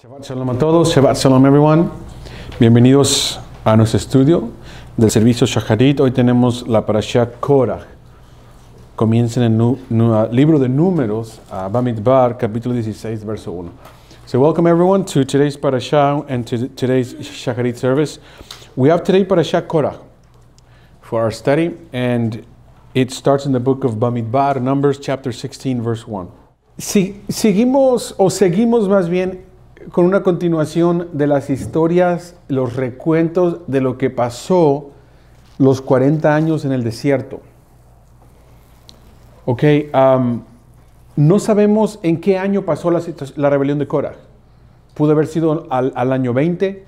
Shabbat Shalom a todos, Shabbat Shalom everyone. Bienvenidos a nuestro estudio del servicio Shaharit. Hoy tenemos la parasha Korah. Comienza en el libro de Números, uh, Bamidbar, capítulo 16, verso 1. So welcome everyone to today's parasha and to today's Shacharit service. We have today parasha Korah for our study and it starts in the book of Bamidbar, Numbers chapter 16, verse 1. Si, seguimos o seguimos más bien con una continuación de las historias, los recuentos de lo que pasó los 40 años en el desierto. Ok, no sabemos en qué año pasó la, rebelión de Cora. Pudo haber sido al, al año 20,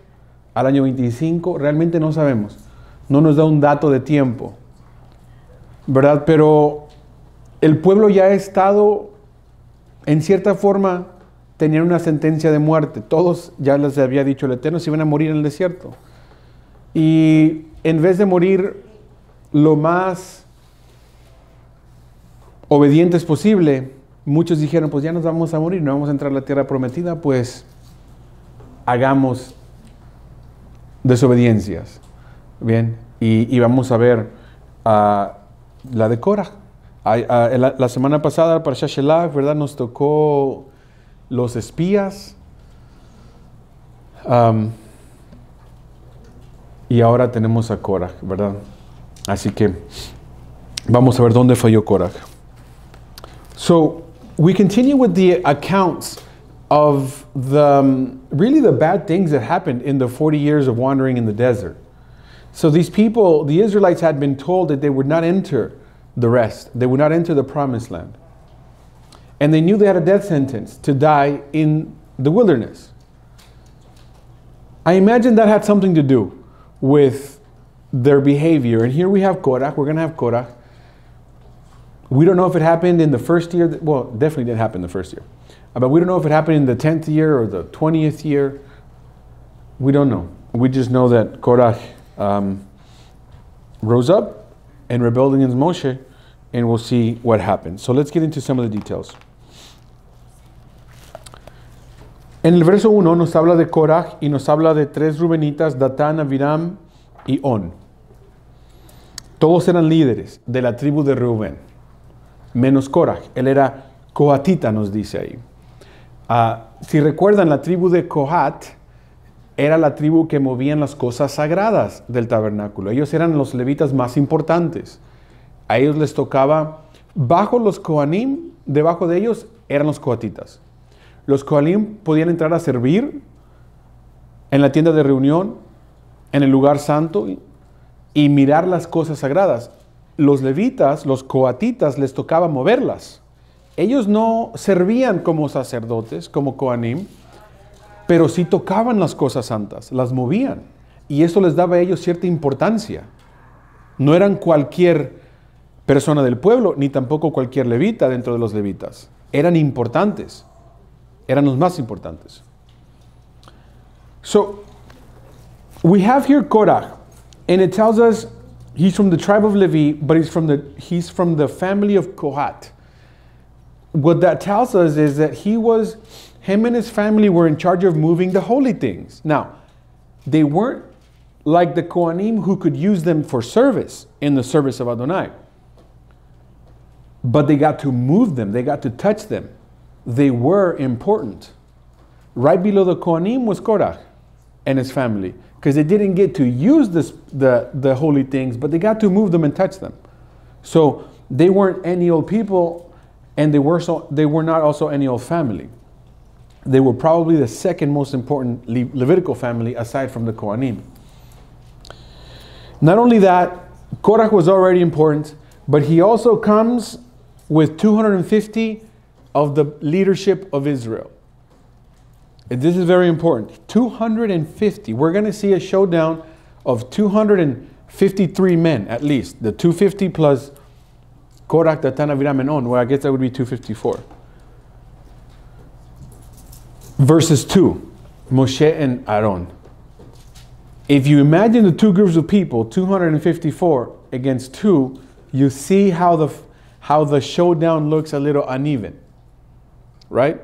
al año 25, realmente no sabemos. No nos da un dato de tiempo, ¿verdad? Pero el pueblo ya ha estado, en cierta forma, tenían una sentencia de muerte. Todos, ya les había dicho el Eterno, si iban a morir en el desierto. Y en vez de morir lo más obedientes posible, muchos dijeron, pues ya nos vamos a morir, no vamos a entrar a la tierra prometida, pues hagamos desobediencias. Bien, y, vamos a ver a la Decora. la, semana pasada, para Shashelah, ¿verdad? Nos tocó los espías. Um, y ahora tenemos a Korah, ¿verdad? Así que vamos a ver dónde falló Korah. So we continue with the accounts of the um, really the bad things that happened in the 40 years of wandering in the desert. So these people, the Israelites had been told that they would not enter the rest. They would not enter the promised land. And they knew they had a death sentence to die in the wilderness. I imagine that had something to do with their behavior. And here we have Korach. We're going to have Korach. We don't know if it happened in the first year. That, well, definitely did not happen the first year. Uh, but we don't know if it happened in the 10th year or the 20th year. We don't know. We just know that Korach um, rose up and rebelled against Moshe, and we'll see what happened. So let's get into some of the details. En el verso 1 nos habla de Korah y nos habla de tres rubenitas, Datán, Aviram y On. Todos eran líderes de la tribu de Rubén, menos Korah. Él era coatita, nos dice ahí. Ah, si recuerdan, la tribu de Kohat era la tribu que movían las cosas sagradas del tabernáculo. Ellos eran los levitas más importantes. A ellos les tocaba, bajo los Kohanim, debajo de ellos eran los coatitas los Koalim podían entrar a servir en la tienda de reunión, en el lugar santo y mirar las cosas sagradas. Los levitas, los coatitas, les tocaba moverlas. Ellos no servían como sacerdotes, como Koanim, pero sí tocaban las cosas santas, las movían. Y eso les daba a ellos cierta importancia. No eran cualquier persona del pueblo, ni tampoco cualquier levita dentro de los levitas. Eran importantes. eran los más importantes. So we have here Korah, and it tells us he's from the tribe of Levi, but he's from the he's from the family of Kohat. What that tells us is that he was him and his family were in charge of moving the holy things. Now, they weren't like the Kohanim who could use them for service in the service of Adonai. But they got to move them, they got to touch them they were important. Right below the Kohanim was Korach and his family, because they didn't get to use this, the, the holy things, but they got to move them and touch them. So they weren't any old people, and they were, so, they were not also any old family. They were probably the second most important Le Levitical family aside from the Kohanim. Not only that, Korach was already important, but he also comes with 250 of the leadership of Israel. And this is very important. 250. We're going to see a showdown of 253 men at least. The 250 plus Korak, Datan, Aviram, and On, where I guess that would be 254. Verses 2 Moshe and Aaron. If you imagine the two groups of people, 254 against two, you see how the, how the showdown looks a little uneven. right?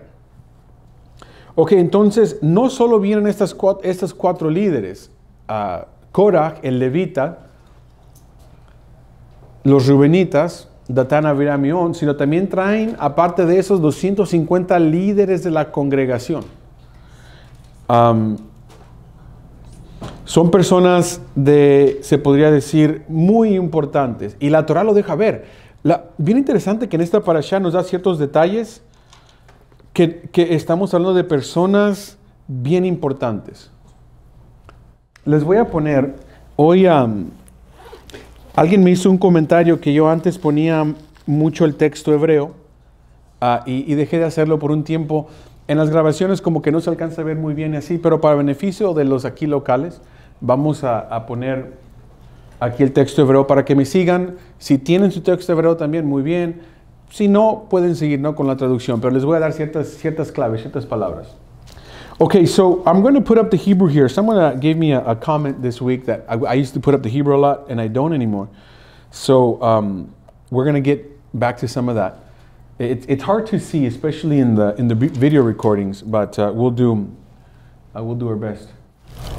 Ok, entonces no solo vienen estas cuatro, estos cuatro líderes, ah, Korach, el levita, los rubenitas, Datana, Abiram sino también traen, aparte de esos, 250 líderes de la congregación. son personas de, se podría decir, muy importantes. Y la Torah lo deja ver. La, bien interesante que en esta parasha nos da ciertos detalles que, estamos hablando de personas bien importantes. Les voy a poner, hoy um, alguien me hizo un comentario que yo antes ponía mucho el texto hebreo ah, y, dejé de hacerlo por un tiempo. En las grabaciones como que no se alcanza a ver muy bien así, pero para beneficio de los aquí locales, vamos a, poner aquí el texto hebreo para que me sigan. Si tienen su texto hebreo también, muy bien. Si no, pueden seguir ¿no? con la traducción, pero les voy a dar ciertas, ciertas claves, ciertas palabras. Okay, so I'm going to put up the Hebrew here. Someone uh, gave me a, a comment this week that I, I, used to put up the Hebrew a lot and I don't anymore. So um, we're going to get back to some of that. It, it's hard to see, especially in the in the video recordings, but uh, we'll do uh, we'll do our best.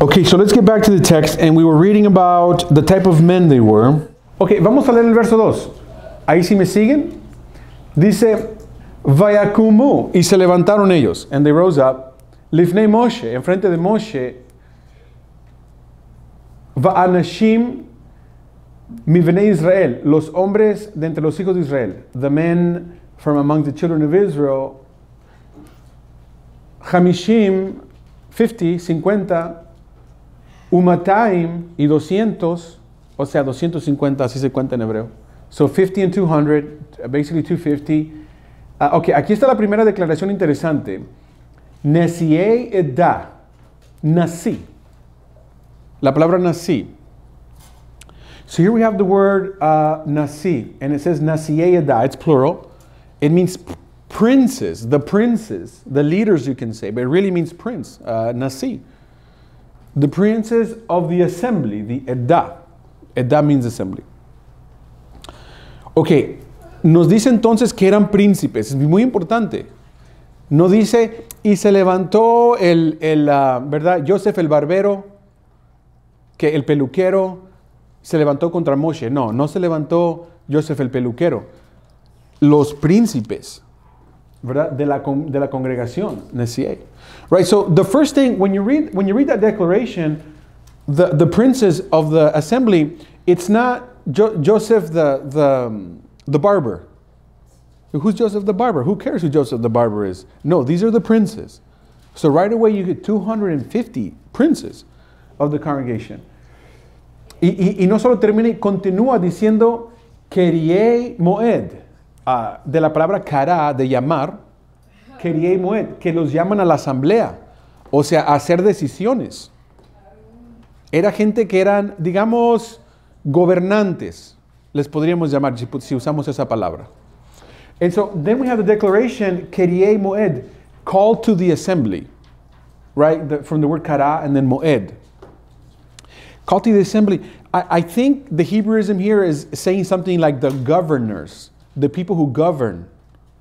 Okay, so let's get back to the text, and we were reading about the type of men they were. Okay, vamos a leer el verso 2. Ahí sí me siguen. Dice, Vayakumu, y se levantaron ellos. And they rose up. Lifnei Moshe, enfrente de Moshe. Va'anashim, mi Israel, los hombres de entre los hijos de Israel. The men from among the children of Israel. Hamishim, 50, 50. Umataim y 200, o sea, 250, así se cuenta en hebreo. So 50 and 200, basically 250. Uh, ah, ok, aquí está la primera declaración interesante. Nesiei edda. Nasi. La palabra nasi. So here we have the word uh, ah, nasi, and it says nasiei edda. It's plural. It means princes, the princes, the leaders, you can say, but it really means prince, uh, ah, nasi. The princes of the assembly, the edda. Edda means assembly. Ok, nos dice entonces que eran príncipes, es muy importante. No dice, y se levantó el, el ah, ¿verdad? Joseph el barbero, que el peluquero se levantó contra Moshe. No, no se levantó Joseph el peluquero. Los príncipes, ¿verdad? De la, de la congregación, Right, so the first thing, when you read, when you read that declaration, the, the princes of the assembly, it's not Joseph the, the, um, the barber. Who's Joseph the barber? Who cares who Joseph the barber is? No, these are the princes. So right away you get 250 princes of the congregation. Y, no solo termina, continúa diciendo quería Moed, ah, de la palabra cara, de llamar, quería Moed, que los llaman a la asamblea, o sea, a hacer decisiones. Era gente que eran, digamos, gobernantes, les podríamos llamar si usamos esa palabra. And so then we have the declaration, Kerie Moed, called to the assembly, right? The, from the word kara and then Moed. Called to the assembly. I, I think the Hebrewism here is saying something like the governors, the people who govern,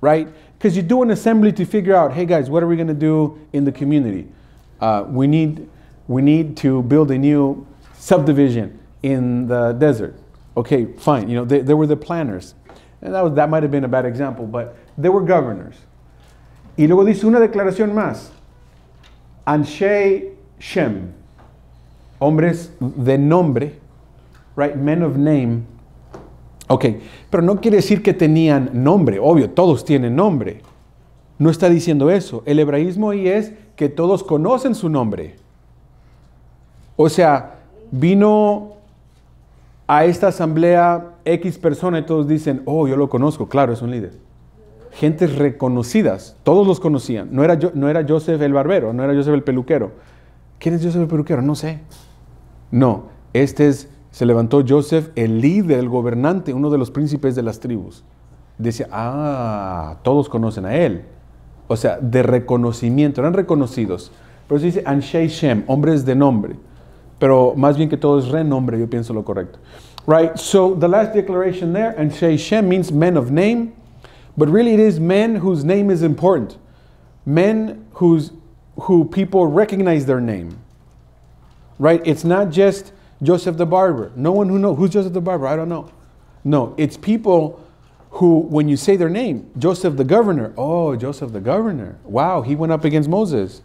right? Because you do an assembly to figure out, hey guys, what are we going to do in the community? Uh, we need we need to build a new subdivision. in the desert. Okay, fine. You know, they, were the planners. And that, was, that might have been a bad example, but they were governors. Y luego dice una declaración más. Anshe Shem. Hombres de nombre, right? Men of name. Ok, pero no quiere decir que tenían nombre, obvio, todos tienen nombre. No está diciendo eso. El hebraísmo ahí es que todos conocen su nombre. O sea, vino a esta asamblea X persona y todos dicen, oh, yo lo conozco, claro, es un líder. Gentes reconocidas, todos los conocían. No era, no era Joseph el barbero, no era Joseph el peluquero. ¿Quién es Joseph el peluquero? No sé. No, este es, se levantó Joseph, el líder, el gobernante, uno de los príncipes de las tribus. Decía, ah, todos conocen a él. O sea, de reconocimiento, eran reconocidos. Pero dice Anshei Shem, hombres de nombre. pero más bien que todo es renombre, yo pienso lo correcto. Right, so the last declaration there, and Shem means men of name, but really it is men whose name is important. Men whose, who people recognize their name. Right, it's not just Joseph the barber. No one who knows, who's Joseph the barber? I don't know. No, it's people who, when you say their name, Joseph the governor, oh, Joseph the governor, wow, he went up against Moses.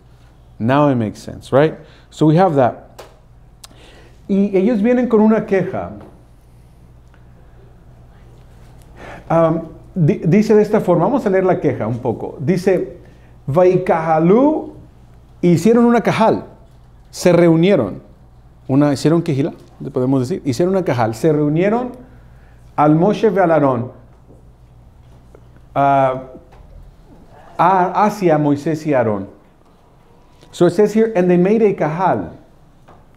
Now it makes sense, right? So we have that. Y ellos vienen con una queja. dice de esta forma, vamos a leer la queja un poco. Dice, Vaikahalú hicieron una cajal, se reunieron. Una, hicieron quejila, podemos decir, hicieron una cajal, se reunieron al Moshe de ah, hacia Moisés y Aarón. So it says here, and they made a cajal.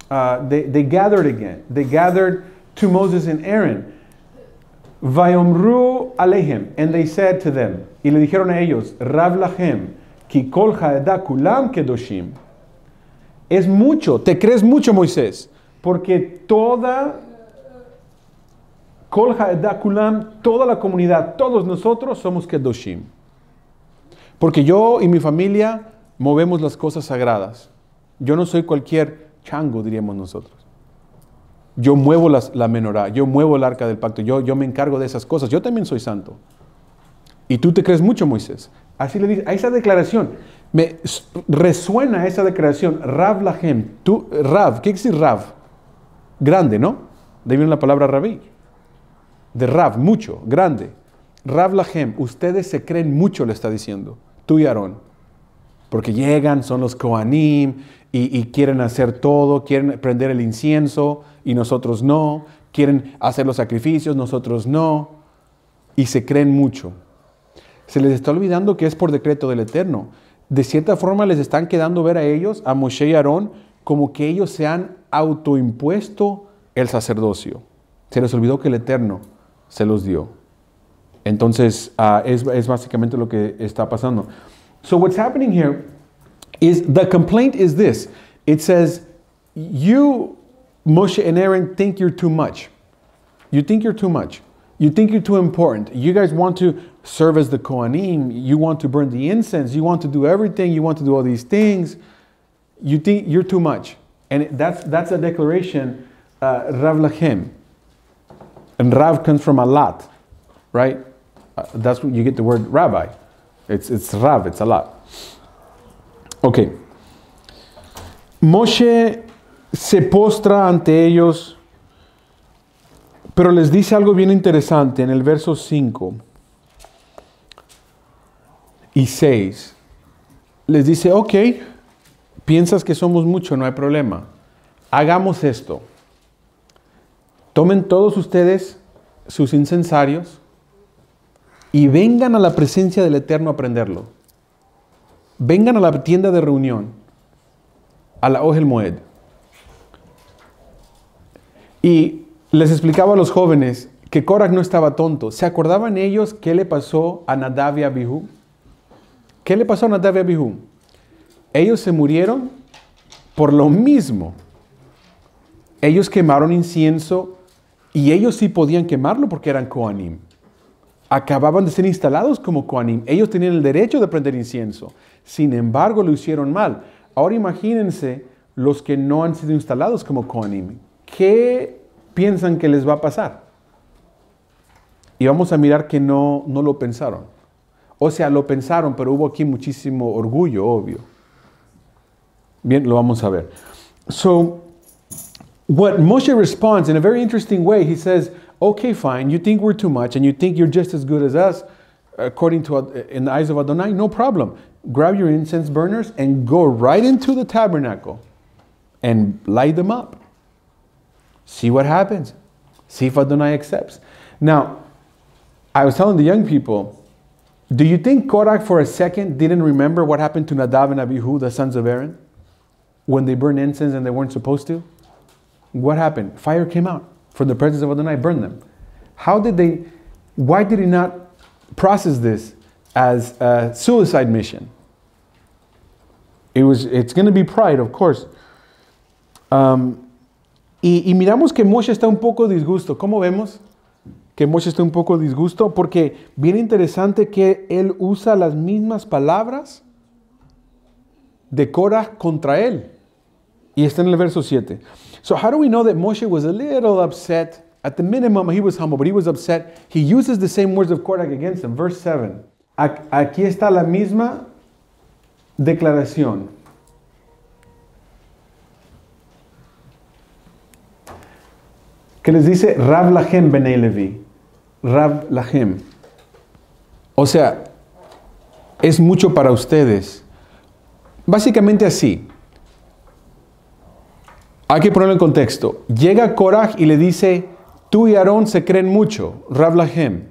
Uh, they, gathered again. They gathered to Moses and Aaron. Vayomru alehem. And they said to them, y le dijeron a ellos, lahem ki kol kulam kedoshim. Es mucho, te crees mucho, Moisés, porque toda kol kulam, toda la comunidad, todos nosotros somos kedoshim. Porque yo y mi familia movemos las cosas sagradas. Yo no soy cualquier chango, diríamos nosotros. Yo muevo la menorá, yo muevo el arca del pacto, yo, yo me encargo de esas cosas, yo también soy santo. Y tú te crees mucho, Moisés. Así le dice, a esa declaración, me resuena esa declaración, Rav Lahem, tú, Rav, ¿qué quiere decir Rav? Grande, ¿no? De ahí viene la palabra rabí. De Rav, mucho, grande. Rav Lahem, ustedes se creen mucho, le está diciendo, tú y Aarón. Porque llegan, son los Koanim y, quieren hacer todo, quieren prender el incienso y nosotros no, quieren hacer los sacrificios, nosotros no, y se creen mucho. Se les está olvidando que es por decreto del Eterno. De cierta forma les están quedando ver a ellos, a Moshe y Aarón, como que ellos se han autoimpuesto el sacerdocio. Se les olvidó que el Eterno se los dio. Entonces, ah, es básicamente lo que está pasando. So what's happening here is the complaint is this. It says, you, Moshe and Aaron, think you're too much. You think you're too much. You think you're too important. You guys want to serve as the Kohanim. You want to burn the incense. You want to do everything. You want to do all these things. You think you're too much. And that's, that's a declaration, uh, Rav Lachem. And Rav comes from a lot, right? Uh, that's what you get the word rabbi. It's, it's Rav, a lot. Moshe se postra ante ellos, pero les dice algo bien interesante en el verso 5 y 6. Les dice, ok, piensas que somos mucho, no hay problema. Hagamos esto. Tomen todos ustedes sus incensarios y vengan a la presencia del Eterno a aprenderlo. Vengan a la tienda de reunión, a la Ohel Moed. Y les explicaba a los jóvenes que Korak no estaba tonto. ¿Se acordaban ellos qué le pasó a Nadav y Abihu? ¿Qué le pasó a Nadav y Abihu? Ellos se murieron por lo mismo. Ellos quemaron incienso y ellos sí podían quemarlo porque eran Koanim acababan de ser instalados como Koanim. Ellos tenían el derecho de prender incienso. Sin embargo, lo hicieron mal. Ahora imagínense los que no han sido instalados como Koanim. ¿Qué piensan que les va a pasar? Y vamos a mirar que no, no lo pensaron. O sea, lo pensaron, pero hubo aquí muchísimo orgullo, obvio. Bien, lo vamos a ver. So, what Moshe responds in a very interesting way, he says, okay, fine, you think we're too much and you think you're just as good as us, according to, in the eyes of Adonai, no problem. Grab your incense burners and go right into the tabernacle and light them up. See what happens. See if Adonai accepts. Now, I was telling the young people, do you think Korach for a second didn't remember what happened to Nadav and Abihu, the sons of Aaron, when they burned incense and they weren't supposed to? What happened? Fire came out. for the presence of Adonai, burn them. How did they, why did he not process this as a suicide mission? It was, it's going to be pride, of course. Um, y, y, miramos que Moshe está un poco disgusto. ¿Cómo vemos? Que Moshe está un poco disgusto porque bien interesante que él usa las mismas palabras de Cora contra él. Y está en el verso 7. So, how do we know that Moshe was a little upset? At the minimum, he was humble, but he was upset. He uses the same words of Korach against him. Verse 7. Aquí está la misma declaración. que les dice Rav Lachem Levi. Rav Lachem. O sea, es mucho para ustedes. Básicamente así. Hay que ponerlo en contexto. Llega Coraj y le dice, tú y Aarón se creen mucho, Rablahem,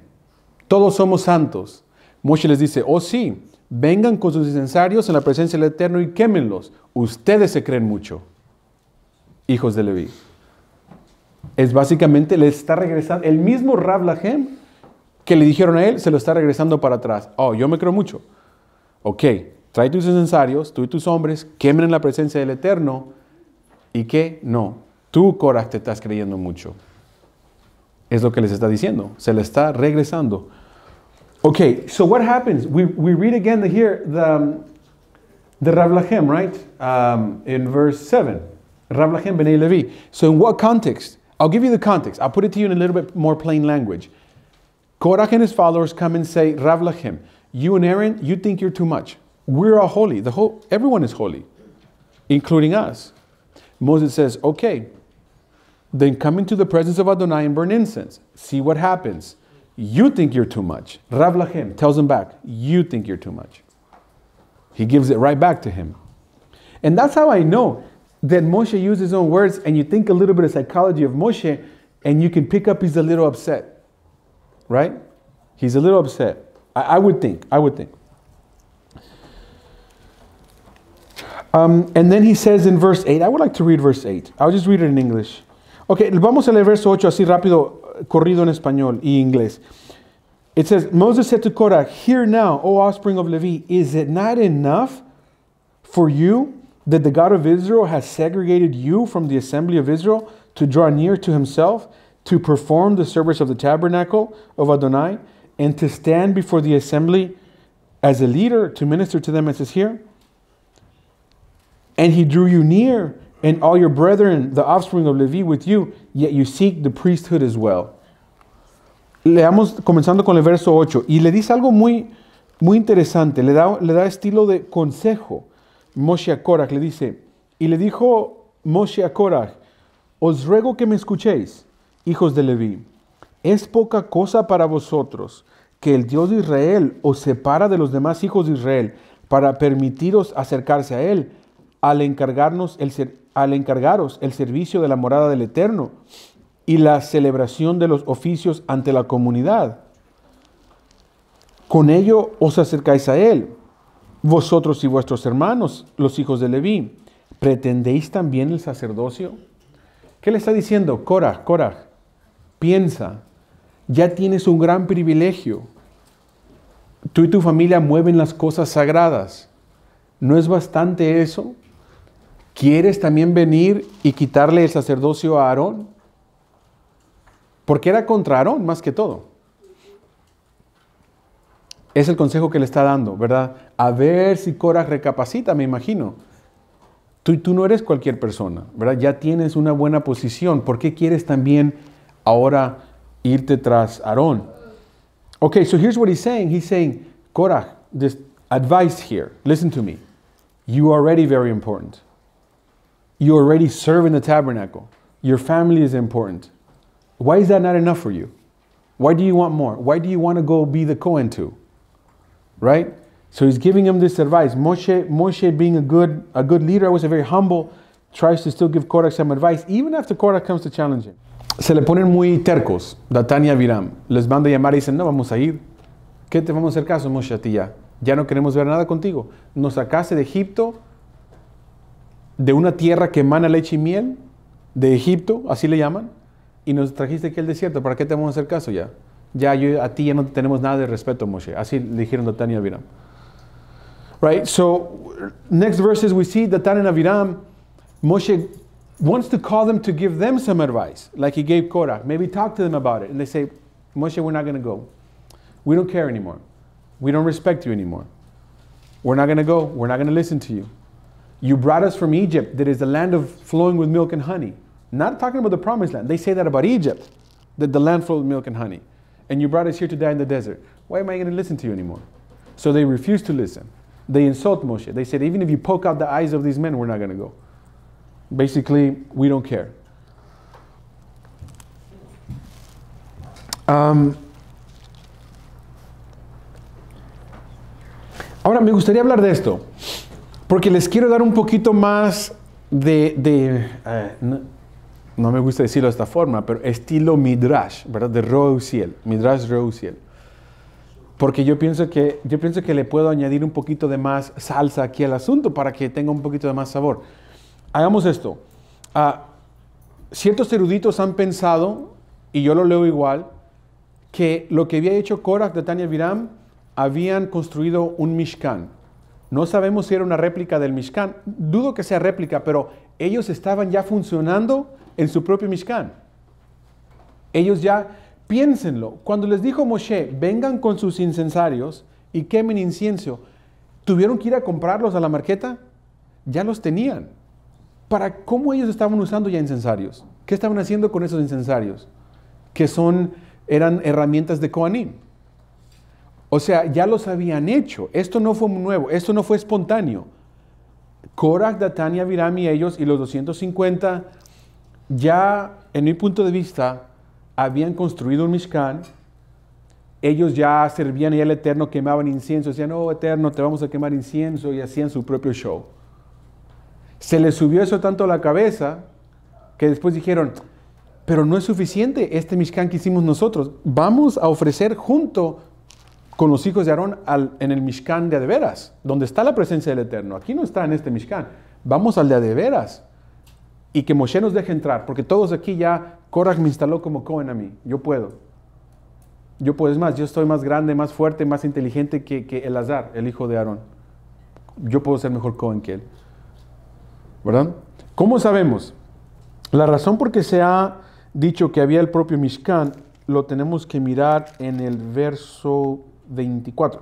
todos somos santos. Moshe les dice, oh sí, vengan con sus incensarios en la presencia del Eterno y quémenlos. Ustedes se creen mucho, hijos de Leví. Es básicamente, le está regresando, el mismo Rablahem que le dijeron a él, se lo está regresando para atrás. Oh, yo me creo mucho. Ok, trae tus incensarios, tú y tus hombres, quemen en la presencia del Eterno y que no. Tú, Corac, te estás creyendo mucho. Es lo que les está diciendo. Se le está regresando. Okay, so what happens? We, we read again the, here the, um, the Rav Lachem, right? Um, in verse 7. Rav Lachem Levi. So in what context? I'll give you the context. I'll put it to you in a little bit more plain language. Korach and his followers come and say, Rav Lachem, you and Aaron, you think you're too much. We're all holy. The whole, everyone is holy, including us. Moses says, Okay, then come into the presence of Adonai and burn incense. See what happens. You think you're too much. Rav Lachem tells him back, You think you're too much. He gives it right back to him. And that's how I know that Moshe used his own words, and you think a little bit of psychology of Moshe, and you can pick up he's a little upset. Right? He's a little upset. I, I would think, I would think. Um, and then he says in verse 8, I would like to read verse 8. I'll just read it in English. Okay, vamos a leer verso 8 así rápido, corrido en español y inglés. It says, Moses said to Korah, Hear now, O offspring of Levi, is it not enough for you that the God of Israel has segregated you from the assembly of Israel to draw near to himself, to perform the service of the tabernacle of Adonai, and to stand before the assembly as a leader to minister to them, as is here? And he drew you near, and all your brethren, the offspring of Levi, with you, yet you seek the priesthood as well. Leamos comenzando con el verso 8. Y le dice algo muy, muy interesante, le da, le da estilo de consejo. Moshe Korach le dice, y le dijo Moshe Korach, os ruego que me escuchéis, hijos de Leví. Es poca cosa para vosotros que el Dios de Israel os separa de los demás hijos de Israel para permitiros acercarse a Él al, encargarnos el al encargaros el servicio de la morada del Eterno y la celebración de los oficios ante la comunidad. Con ello os acercáis a Él, vosotros y vuestros hermanos, los hijos de Leví. ¿Pretendéis también el sacerdocio? ¿Qué le está diciendo? Cora, Cora, piensa, ya tienes un gran privilegio. Tú y tu familia mueven las cosas sagradas. ¿No es bastante eso? ¿Quieres también venir y quitarle el sacerdocio a Aarón? Porque era contra Aarón más que todo. Es el consejo que le está dando, ¿verdad? A ver si Cora recapacita, me imagino. Tú, tú no eres cualquier persona, ¿verdad? Ya tienes una buena posición. ¿Por qué quieres también ahora irte tras Aarón? Ok, so here's what he's saying. He's saying, Korach, this advice here, listen to me. You are already very important. you already serve in the tabernacle. Your family is important. Why is that not enough for you? Why do you want more? Why do you want to go be the Kohen too? Right? So he's giving him this advice. Moshe, Moshe being a good, a good leader, was a very humble, tries to still give Korah some advice, even after Korah comes to challenge him. Se le ponen muy tercos, Datania, y les Les manda llamar y dicen, no, vamos a ir. ¿Qué te vamos a hacer caso, Moshe, a ti ya? Ya no queremos ver nada contigo. Nos sacaste de Egipto, de una tierra que emana leche y miel, de Egipto, así le llaman, y nos trajiste aquí al desierto, ¿para qué te vamos a hacer caso ya? Ya yo, a ti ya no tenemos nada de respeto, Moshe. Así le dijeron Datán y Abiram. Right? So, next verses we see Datán and Abiram, Moshe wants to call them to give them some advice, like he gave Korah. Maybe talk to them about it. And they say, Moshe, we're not going to go. We don't care anymore. We don't respect you anymore. We're not going to go. We're not going to listen to you. You brought us from Egypt, that is the land of flowing with milk and honey. Not talking about the promised land. They say that about Egypt, that the land flowed with milk and honey. And you brought us here to die in the desert. Why am I going to listen to you anymore? So they refuse to listen. They insult Moshe. They said, even if you poke out the eyes of these men, we're not going to go. Basically, we don't care. Um, ahora me gustaría hablar de esto. porque les quiero dar un poquito más de, eh, no, me gusta decirlo de esta forma, pero estilo Midrash, ¿verdad? De Rousiel, Midrash Rousiel. Porque yo pienso, que, yo pienso que le puedo añadir un poquito de más salsa aquí al asunto para que tenga un poquito de más sabor. Hagamos esto. Ah, ciertos eruditos han pensado, y yo lo leo igual, que lo que había hecho Korak de Tania Viram, habían construido un Mishkan, no sabemos si era una réplica del Mishkan. Dudo que sea réplica, pero ellos estaban ya funcionando en su propio Mishkan. Ellos ya, piénsenlo, cuando les dijo Moshe, vengan con sus incensarios y quemen incienso, ¿tuvieron que ir a comprarlos a la marqueta? Ya los tenían. ¿Para cómo ellos estaban usando ya incensarios? ¿Qué estaban haciendo con esos incensarios? Que son, eran herramientas de Koanim. O sea, ya los habían hecho. Esto no fue nuevo, esto no fue espontáneo. Korak, y Abiram y ellos y los 250 ya, en mi punto de vista, habían construido un Mishkan. Ellos ya servían y al Eterno, quemaban incienso. Decían, oh Eterno, te vamos a quemar incienso. Y hacían su propio show. Se les subió eso tanto a la cabeza que después dijeron, pero no es suficiente este Mishkan que hicimos nosotros. Vamos a ofrecer junto con los hijos de Aarón en el Mishkan de Adeveras, donde está la presencia del Eterno. Aquí no está en este Mishkan. Vamos al de Adeveras y que Moshe nos deje entrar, porque todos aquí ya, Korach me instaló como Cohen a mí. Yo puedo. Yo puedo, es más, yo estoy más grande, más fuerte, más inteligente que, el Elazar, el hijo de Aarón. Yo puedo ser mejor Cohen que él. ¿Verdad? ¿Cómo sabemos? La razón por que se ha dicho que había el propio Mishkan lo tenemos que mirar en el verso 24.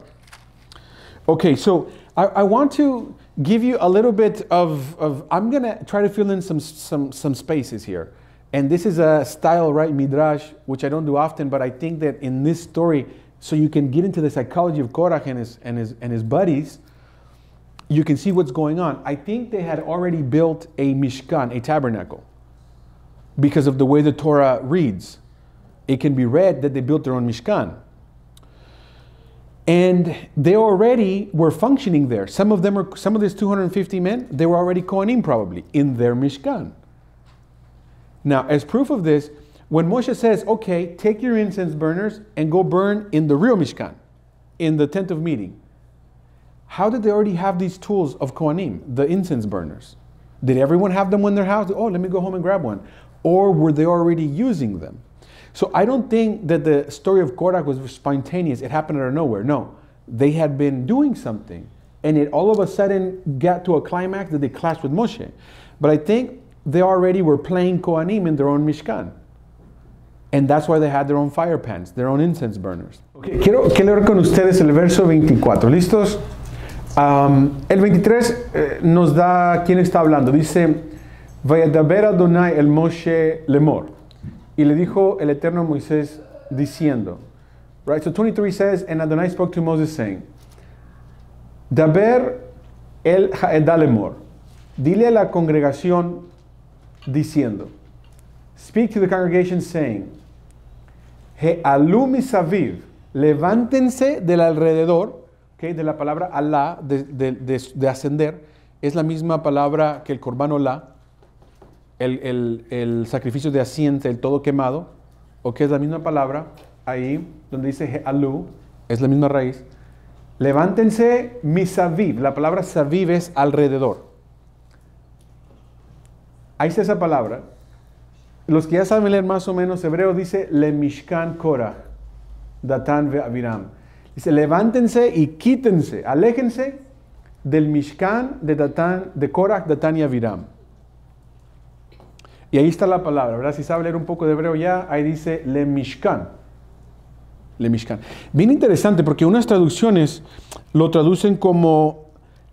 Okay, so I, I, want to give you a little bit of, of I'm going to try to fill in some, some, some spaces here. And this is a style, right, midrash, which I don't do often, but I think that in this story, so you can get into the psychology of Korach and his, and his, and his buddies, you can see what's going on. I think they had already built a mishkan, a tabernacle, because of the way the Torah reads. It can be read that they built their own mishkan and they already were functioning there. Some of them are some of these 250 men, they were already Kohanim probably in their Mishkan. Now, as proof of this, when Moshe says, okay, take your incense burners and go burn in the real Mishkan, in the tent of meeting, how did they already have these tools of Kohanim, the incense burners? Did everyone have them in their house? Oh, let me go home and grab one. Or were they already using them? So I don't think that the story of Korak was spontaneous. It happened out of nowhere. No, they had been doing something, and it all of a sudden got to a climax that they clashed with Moshe. But I think they already were playing Kohanim in their own Mishkan. And that's why they had their own fire pans, their own incense burners. Okay, quiero, quiero leer con ustedes el verso 24. ¿Listos? Um, el 23 eh, nos da quién está hablando. Dice, Vayadaber Adonai el Moshe Lemor. Y le dijo el Eterno Moisés diciendo, right? So 23 says, And Adonai spoke to Moses saying, Daber el Haedalemor, dile a la congregación diciendo, Speak to the congregation saying, He alumi misaviv, levántense del alrededor, okay, de la palabra Alá, de, de, de, ascender, es la misma palabra que el corbano la, el, sacrificio de asiento, el todo quemado, o que es la misma palabra ahí donde dice alú, es la misma raíz. Levántense misaviv, la palabra saviv es alrededor. Ahí está esa palabra. Los que ya saben leer más o menos hebreo dice le mishkan korah, datan ve aviram. Dice levántense y quítense, aléjense del mishkan de Datán, de Korach, datan y Aviram. Y ahí está la palabra, ¿verdad? Si sabe leer un poco de hebreo ya, ahí dice le mishkan. Le mishkan. Bien interesante porque unas traducciones lo traducen como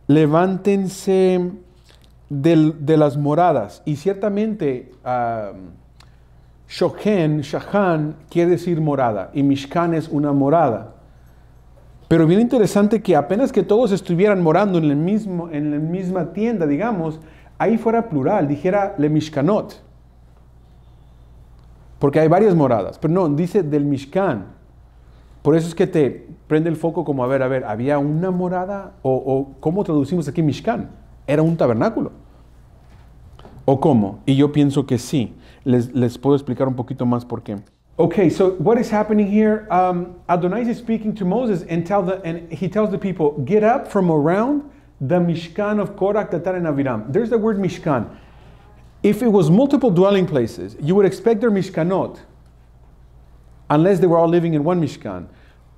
levántense de, las moradas. Y ciertamente Shohen, Shahan quiere decir morada y Mishkan es una morada. Pero bien interesante que apenas que todos estuvieran morando en, el mismo, en la misma tienda, digamos, ahí fuera plural, dijera le Mishkanot porque hay varias moradas, pero no, dice del Mishkan. Por eso es que te prende el foco como, a ver, a ver, había una morada, o, ¿cómo traducimos aquí Mishkan? Era un tabernáculo. ¿O cómo? Y yo pienso que sí. Les, les puedo explicar un poquito más por qué. Okay, so what is happening here? Um, Adonai is speaking to Moses and, tell and he tells the people, get up from around the Mishkan of Korah, Tatar, and Aviram. There's the word Mishkan. If it was multiple dwelling places, you would expect their mishkanot, unless they were all living in one mishkan.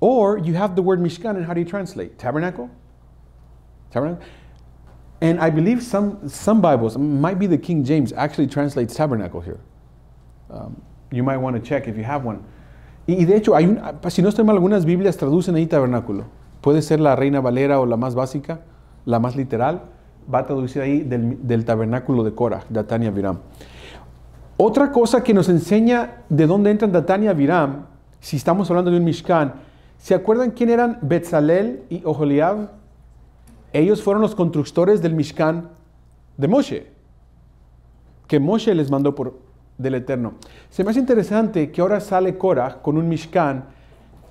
Or you have the word mishkan, and how do you translate? Tabernacle? Tabernacle? And I believe some, some Bibles, might be the King James, actually translates tabernacle here. Um, you might want to check if you have one. Y, de hecho, hay un, ah, si no estoy mal, algunas Biblias traducen ahí tabernáculo. Puede ser la Reina Valera o la más básica, la más literal. va a traducir ahí del, tabernáculo de Cora, Datania Viram. Otra cosa que nos enseña de dónde entran Datania Viram, si estamos hablando de un Mishkan, ¿se acuerdan quién eran Betzalel y Oholiab? Ellos fueron los constructores del Mishkan de Moshe, que Moshe les mandó por, del Eterno. Se me hace interesante que ahora sale Cora con un Mishkan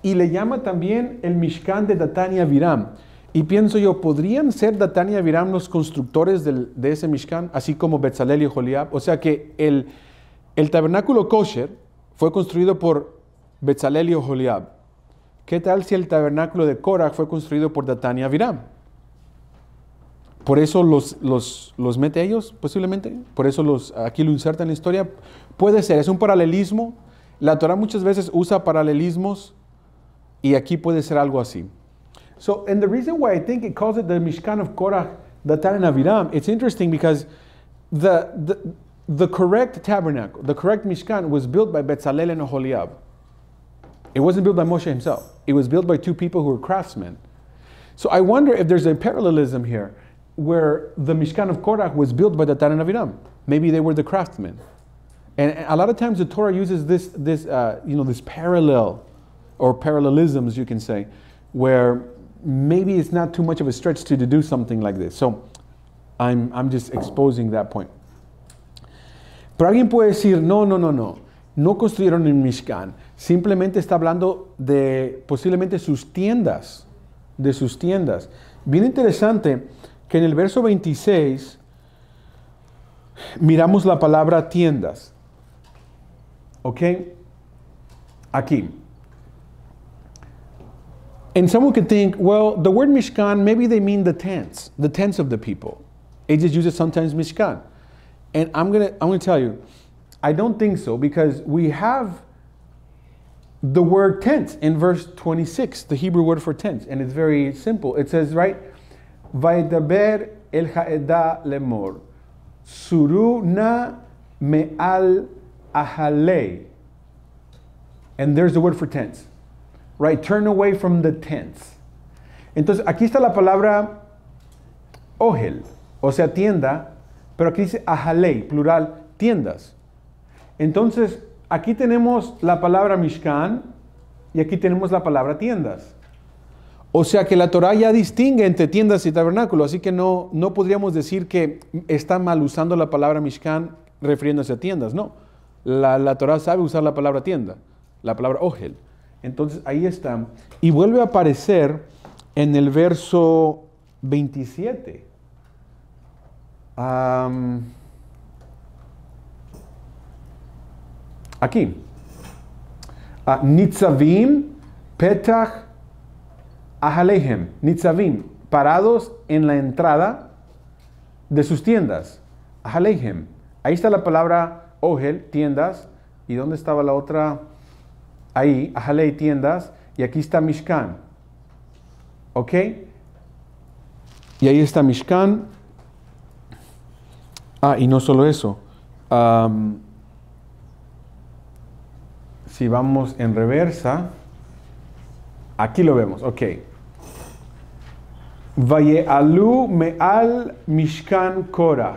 y le llama también el Mishkan de Datania Viram. Y pienso yo, ¿podrían ser Datán y Abiram los constructores de ese Mishkan, así como Betzalel y Joliab? O sea que el, tabernáculo kosher fue construido por Betzalel y Joliab. ¿Qué tal si el tabernáculo de Korach fue construido por Datán y Abiram? Por eso los, mete ellos, posiblemente. Por eso aquí lo inserta en la historia. Puede ser, es un paralelismo. La Torah muchas veces usa paralelismos y aquí puede ser algo así. So, and the reason why I think it calls it the Mishkan of Korach, the Taran Aviram, it's interesting because the, the, the correct tabernacle, the correct Mishkan was built by Betzalel and Oholiab. It wasn't built by Moshe himself. It was built by two people who were craftsmen. So I wonder if there's a parallelism here where the Mishkan of Korach was built by the Taran Aviram. Maybe they were the craftsmen. And, and a lot of times the Torah uses this, this, uh, you know, this parallel or parallelisms, you can say, where maybe it's not too much of a stretch to do something like this. So I'm, I'm just exposing that point. Pero alguien puede decir, no, no, no, no, no construyeron en Mishkan. Simplemente está hablando de posiblemente sus tiendas, de sus tiendas. Bien interesante que en el verso 26 miramos la palabra tiendas. ¿Ok? Aquí. And someone could think, well, the word Mishkan, maybe they mean the tents, the tents of the people. It just uses sometimes Mishkan. And I'm gonna, I'm gonna tell you, I don't think so because we have the word tents in verse 26, the Hebrew word for tents, and it's very simple. It says, right, Vaidaber el Haeda lemor, suruna me'al ahale. And there's the word for tents. right? Turn away from the tents. Entonces, aquí está la palabra ogel, o sea, tienda, pero aquí dice ajalei, plural, tiendas. Entonces, aquí tenemos la palabra mishkan y aquí tenemos la palabra tiendas. O sea que la Torah ya distingue entre tiendas y tabernáculo, así que no, podríamos decir que está mal usando la palabra mishkan refiriéndose a tiendas, no. La, la Torah sabe usar la palabra tienda, la palabra ogel. Entonces ahí está. Y vuelve a aparecer en el verso 27. aquí. Ah, Nitzavim, Petach, Ahalehem. Nitzavim, parados en la entrada de sus tiendas. Ahalehem. Ahí está la palabra Ogel, tiendas. ¿Y dónde estaba la otra? ahí, y tiendas, y aquí está Mishkan. ¿Ok? Y ahí está Mishkan. Ah, y no solo eso. si vamos en reversa, aquí lo vemos, ok. Vayealu me'al Mishkan Kora.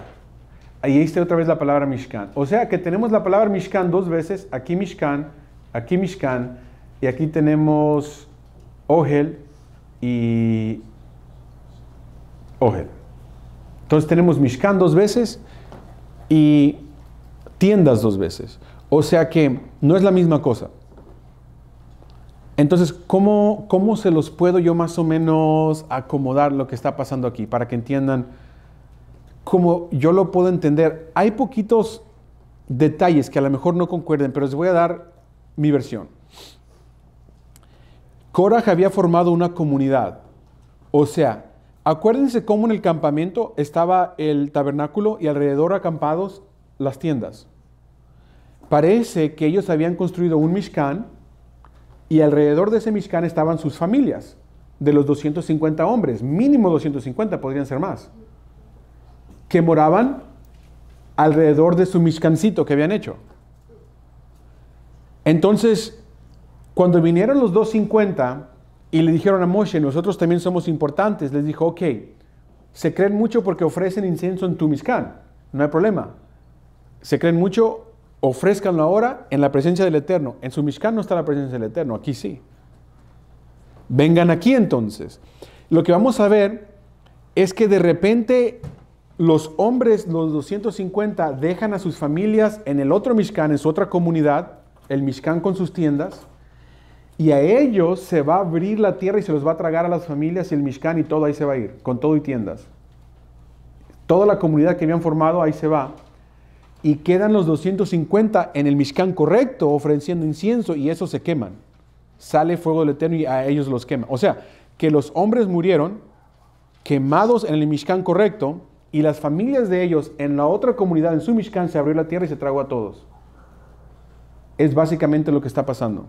Ahí está otra vez la palabra Mishkan. O sea que tenemos la palabra Mishkan dos veces, aquí Mishkan, aquí Mishkan, y aquí tenemos Ogel y Ogel. Entonces tenemos Mishkan dos veces y tiendas dos veces. O sea que no es la misma cosa. Entonces, ¿cómo, se los puedo yo más o menos acomodar lo que está pasando aquí para que entiendan cómo yo lo puedo entender? Hay poquitos detalles que a lo mejor no concuerden, pero les voy a dar mi versión. Korah había formado una comunidad. O sea, acuérdense cómo en el campamento estaba el tabernáculo y alrededor acampados las tiendas. Parece que ellos habían construido un Mishkan y alrededor de ese Mishkan estaban sus familias, de los 250 hombres, mínimo 250, podrían ser más, que moraban alrededor de su Mishkancito que habían hecho. Entonces, cuando vinieron los 250 y le dijeron a Moshe, nosotros también somos importantes, les dijo, ok, se creen mucho porque ofrecen incienso en Tumiscán, no hay problema. Se creen mucho, ofrezcanlo ahora en la presencia del Eterno. En su Mishkan no está la presencia del Eterno, aquí sí. Vengan aquí entonces. Lo que vamos a ver es que de repente los hombres, los 250, dejan a sus familias en el otro Mishkan, en su otra comunidad, el Mishkan con sus tiendas, y a ellos se va a abrir la tierra y se los va a tragar a las familias y el Mishkan y todo ahí se va a ir, con todo y tiendas. Toda la comunidad que habían formado ahí se va. Y quedan los 250 en el Mishkan correcto, ofreciendo incienso, y esos se queman. Sale fuego del Eterno y a ellos los quema. O sea, que los hombres murieron quemados en el Mishkan correcto, y las familias de ellos en la otra comunidad, en su Mishkan, se abrió la tierra y se tragó a todos. es básicamente lo que está pasando.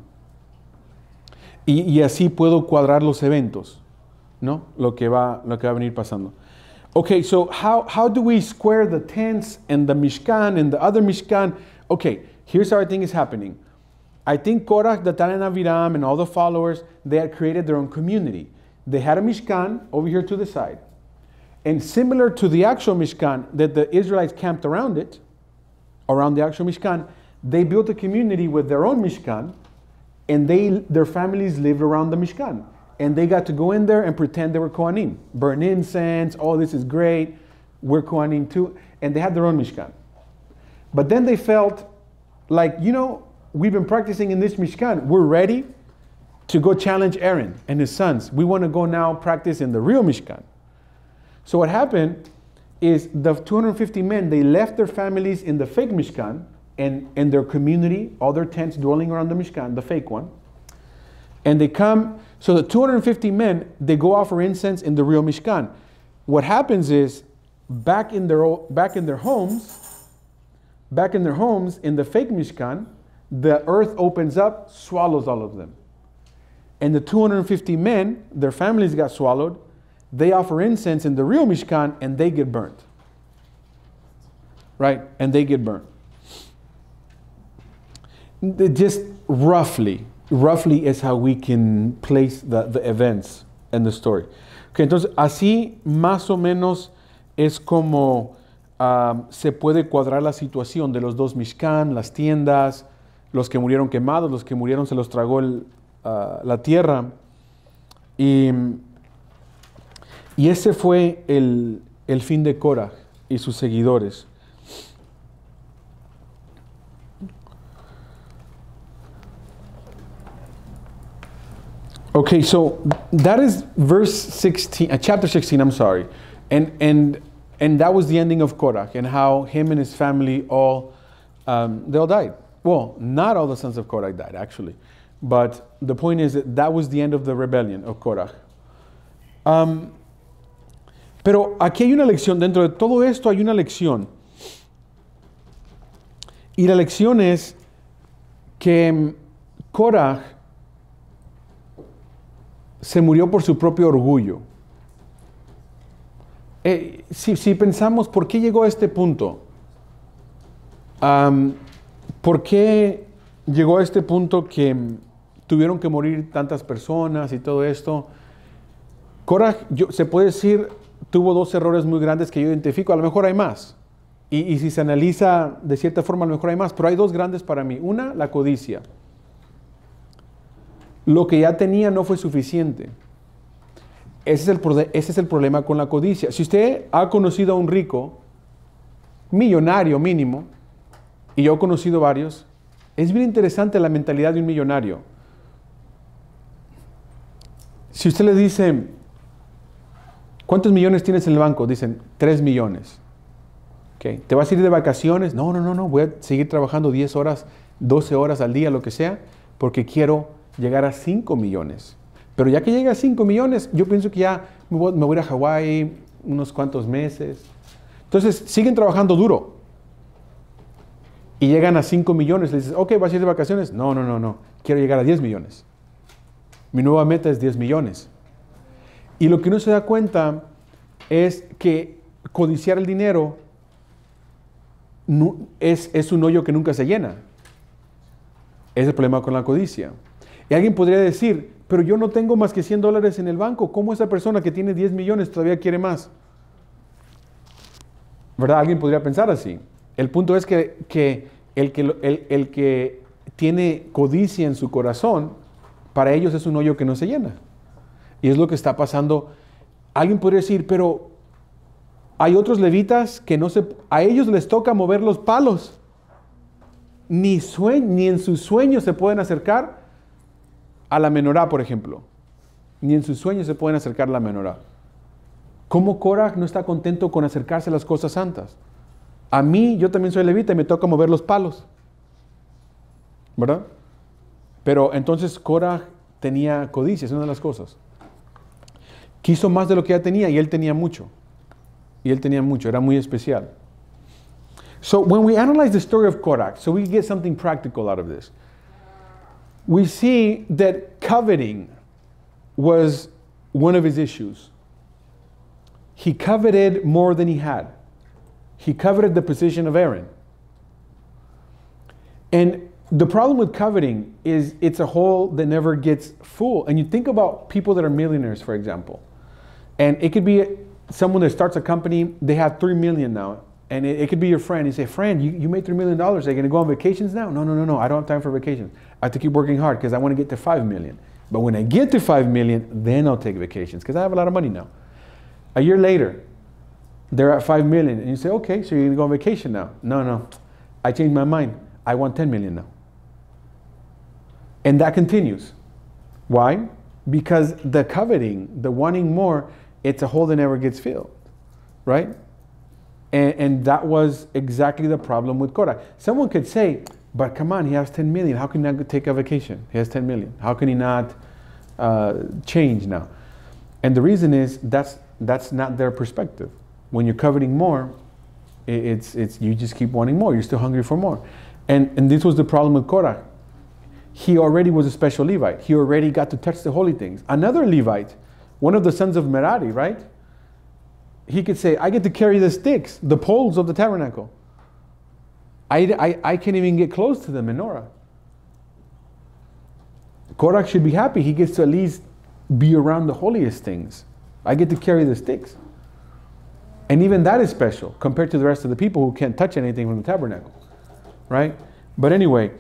Y, y, así puedo cuadrar los eventos, ¿no? Lo que va, lo que va a venir pasando. Okay, so how, how do we square the tents and the Mishkan and the other Mishkan? Okay, here's how I think is happening. I think Korach, Datan, and Aviram, and all the followers, they had created their own community. They had a Mishkan over here to the side. And similar to the actual Mishkan that the Israelites camped around it, around the actual Mishkan, they built a community with their own Mishkan, and they their families lived around the Mishkan. And they got to go in there and pretend they were Kohanim, burn incense, oh, this is great, we're Kohanim too. And they had their own Mishkan. But then they felt like, you know, we've been practicing in this Mishkan, we're ready to go challenge Aaron and his sons. We want to go now practice in the real Mishkan. So what happened is the 250 men, they left their families in the fake Mishkan and, and their community, all their tents dwelling around the Mishkan, the fake one. And they come, so the 250 men, they go offer incense in the real Mishkan. What happens is, back in their, back in their homes, back in their homes, in the fake Mishkan, the earth opens up, swallows all of them. And the 250 men, their families got swallowed, they offer incense in the real Mishkan and they get burnt. Right? And they get burnt. just roughly, roughly is how we can place the, events and the story. Okay, entonces, así más o menos es como se puede cuadrar la situación de los dos Mishkan, las tiendas, los que murieron quemados, los que murieron se los tragó ah, la tierra. Y, ese fue el, el fin de Korah y sus seguidores. Okay, so that is verse 16, uh, chapter 16, I'm sorry. And, and, and that was the ending of Korach and how him and his family all, um, they all died. Well, not all the sons of Korach died, actually. But the point is that that was the end of the rebellion of Korach. Um, pero aquí hay una lección, dentro de todo esto hay una lección. Y la lección es que um, Korach se murió por su propio orgullo. Eh, si, pensamos por qué llegó a este punto, por qué llegó a este punto que tuvieron que morir tantas personas y todo esto, Cora, se puede decir, tuvo dos errores muy grandes que yo identifico, a lo mejor hay más. Y, y si se analiza de cierta forma, a lo mejor hay más, pero hay dos grandes para mí. Una, la codicia. Lo que ya tenía no fue suficiente. Ese es, el, ese es el problema con la codicia. Si usted ha conocido a un rico, millonario mínimo, y yo he conocido varios, es bien interesante la mentalidad de un millonario. Si usted le dice, ¿cuántos millones tienes en el banco? Dicen, tres millones. ¿Te vas a ir de vacaciones? No, no, no, no, voy a seguir trabajando 10 horas, 12 horas al día, lo que sea, porque quiero llegar a 5 millones. Pero ya que llega a 5 millones, yo pienso que ya me voy, a ir Hawái unos cuantos meses. Entonces, siguen trabajando duro. Y llegan a 5 millones. Le dices, ok, ¿vas a ir de vacaciones? No, no, no, no. Quiero llegar a 10 millones. Mi nueva meta es 10 millones. Y lo que uno se da cuenta es que codiciar el dinero es un hoyo que nunca se llena. Es el problema con la codicia. Y alguien podría decir, pero yo no tengo más que 100 dólares en el banco, ¿cómo esa persona que tiene 10 millones todavía quiere más? ¿Verdad? Alguien podría pensar así. El punto es que, el, que el, que tiene codicia en su corazón, para ellos es un hoyo que no se llena. Y es lo que está pasando. Alguien podría decir, pero hay otros levitas que no se, a ellos les toca mover los palos. Ni, ni en sus sueños se pueden acercar a la menorá, por ejemplo. Ni en sus sueños se pueden acercar a la menorá. ¿Cómo Korah no está contento con acercarse a las cosas santas? A mí, yo también soy levita y me toca mover los palos. ¿Verdad? Pero entonces Korah tenía codicia, es una de las cosas. Quiso más de lo que ya tenía y él tenía mucho. Y él tenía mucho, era muy especial. So when we analyze the story of Korah, so we get something practical out of this. we see that coveting was one of his issues. He coveted more than he had. He coveted the position of Aaron. And the problem with coveting is it's a hole that never gets full. And you think about people that are millionaires, for example, and it could be someone that starts a company, they have three million now, and it, it could be your friend. You say, friend, you, you made $3 million. Are you going to go on vacations now? No, no, no, no. I don't have time for vacations. I have to keep working hard because I want to get to 5 million. But when I get to 5 million, then I'll take vacations because I have a lot of money now. A year later, they're at 5 million. And you say, okay, so you're going to go on vacation now. No, no. I changed my mind. I want 10 million now. And that continues. Why? Because the coveting, the wanting more, it's a hole that never gets filled, right? And, and that was exactly the problem with Korah. Someone could say, but come on, he has 10 million. How can he not take a vacation? He has 10 million. How can he not uh, change now? And the reason is that's that's not their perspective. When you're coveting more, it's it's you just keep wanting more. You're still hungry for more, and and this was the problem with Korah. He already was a special Levite. He already got to touch the holy things. Another Levite, one of the sons of Merari, right? He could say, "I get to carry the sticks, the poles of the tabernacle." I, I, I can't even get close to the menorah. Korach should be happy. He gets to at least be around the holiest things. I get to carry the sticks. And even that is special compared to the rest of the people who can't touch anything from the tabernacle. Right? But anyway,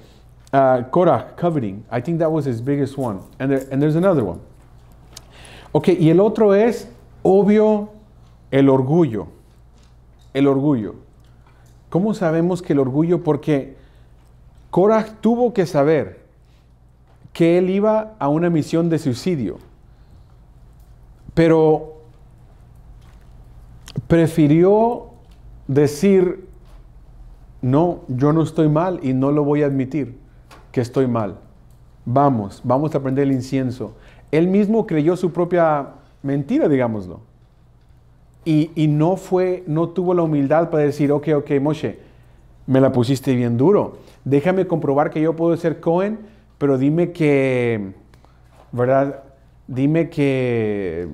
uh, Korach, coveting. I think that was his biggest one. And, there, and there's another one. Okay, y el otro es obvio el orgullo. El orgullo. ¿Cómo sabemos que el orgullo? Porque Korah tuvo que saber que él iba a una misión de suicidio, pero prefirió decir, no, yo no estoy mal y no lo voy a admitir que estoy mal. Vamos, vamos a aprender el incienso. Él mismo creyó su propia mentira, digámoslo. Y, no fue, no tuvo la humildad para decir, ok, ok, Moshe, me la pusiste bien duro. Déjame comprobar que yo puedo ser Cohen, pero dime que, ¿verdad? Dime que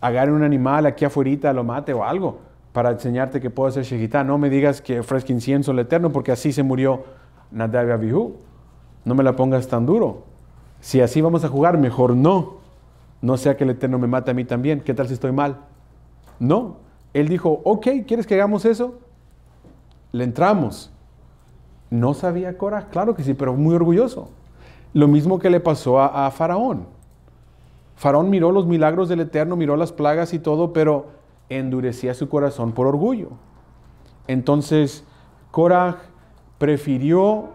agarre un animal aquí afuera, lo mate o algo, para enseñarte que puedo ser Shehita. No me digas que ofrezca incienso al Eterno, porque así se murió Nadab y No me la pongas tan duro. Si así vamos a jugar, mejor no. No sea que el Eterno me mate a mí también. ¿Qué tal si estoy mal? No, él dijo, ok, ¿quieres que hagamos eso? Le entramos. No sabía Cora, claro que sí, pero muy orgulloso. Lo mismo que le pasó a, Faraón. Faraón miró los milagros del Eterno, miró las plagas y todo, pero endurecía su corazón por orgullo. Entonces, Korah prefirió,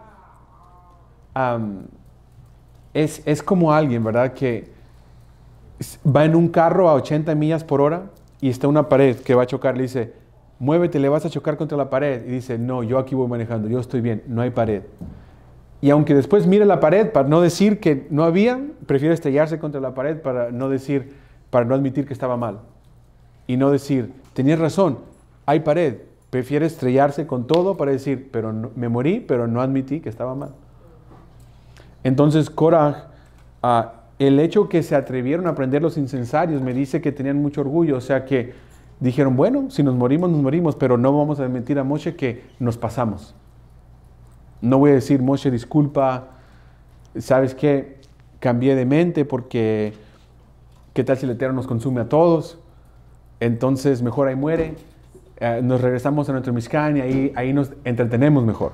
es, es, como alguien, ¿verdad? Que va en un carro a 80 millas por hora y está una pared que va a chocar, le dice, muévete, le vas a chocar contra la pared. Y dice, no, yo aquí voy manejando, yo estoy bien, no hay pared. Y aunque después mire la pared para no decir que no había, prefiere estrellarse contra la pared para no decir, para no admitir que estaba mal. Y no decir, tenías razón, hay pared. Prefiere estrellarse con todo para decir, pero me morí, pero no admití que estaba mal. Entonces coraje a... Ah, el hecho que se atrevieron a aprender los incensarios me dice que tenían mucho orgullo, o sea que dijeron, bueno, si nos morimos, nos morimos, pero no vamos a admitir a Moshe que nos pasamos. No voy a decir, Moshe, disculpa, ¿sabes qué? Cambié de mente porque qué tal si el Eterno nos consume a todos, entonces mejor ahí muere, eh, nos regresamos a nuestro Mishkan y ahí, ahí nos entretenemos mejor.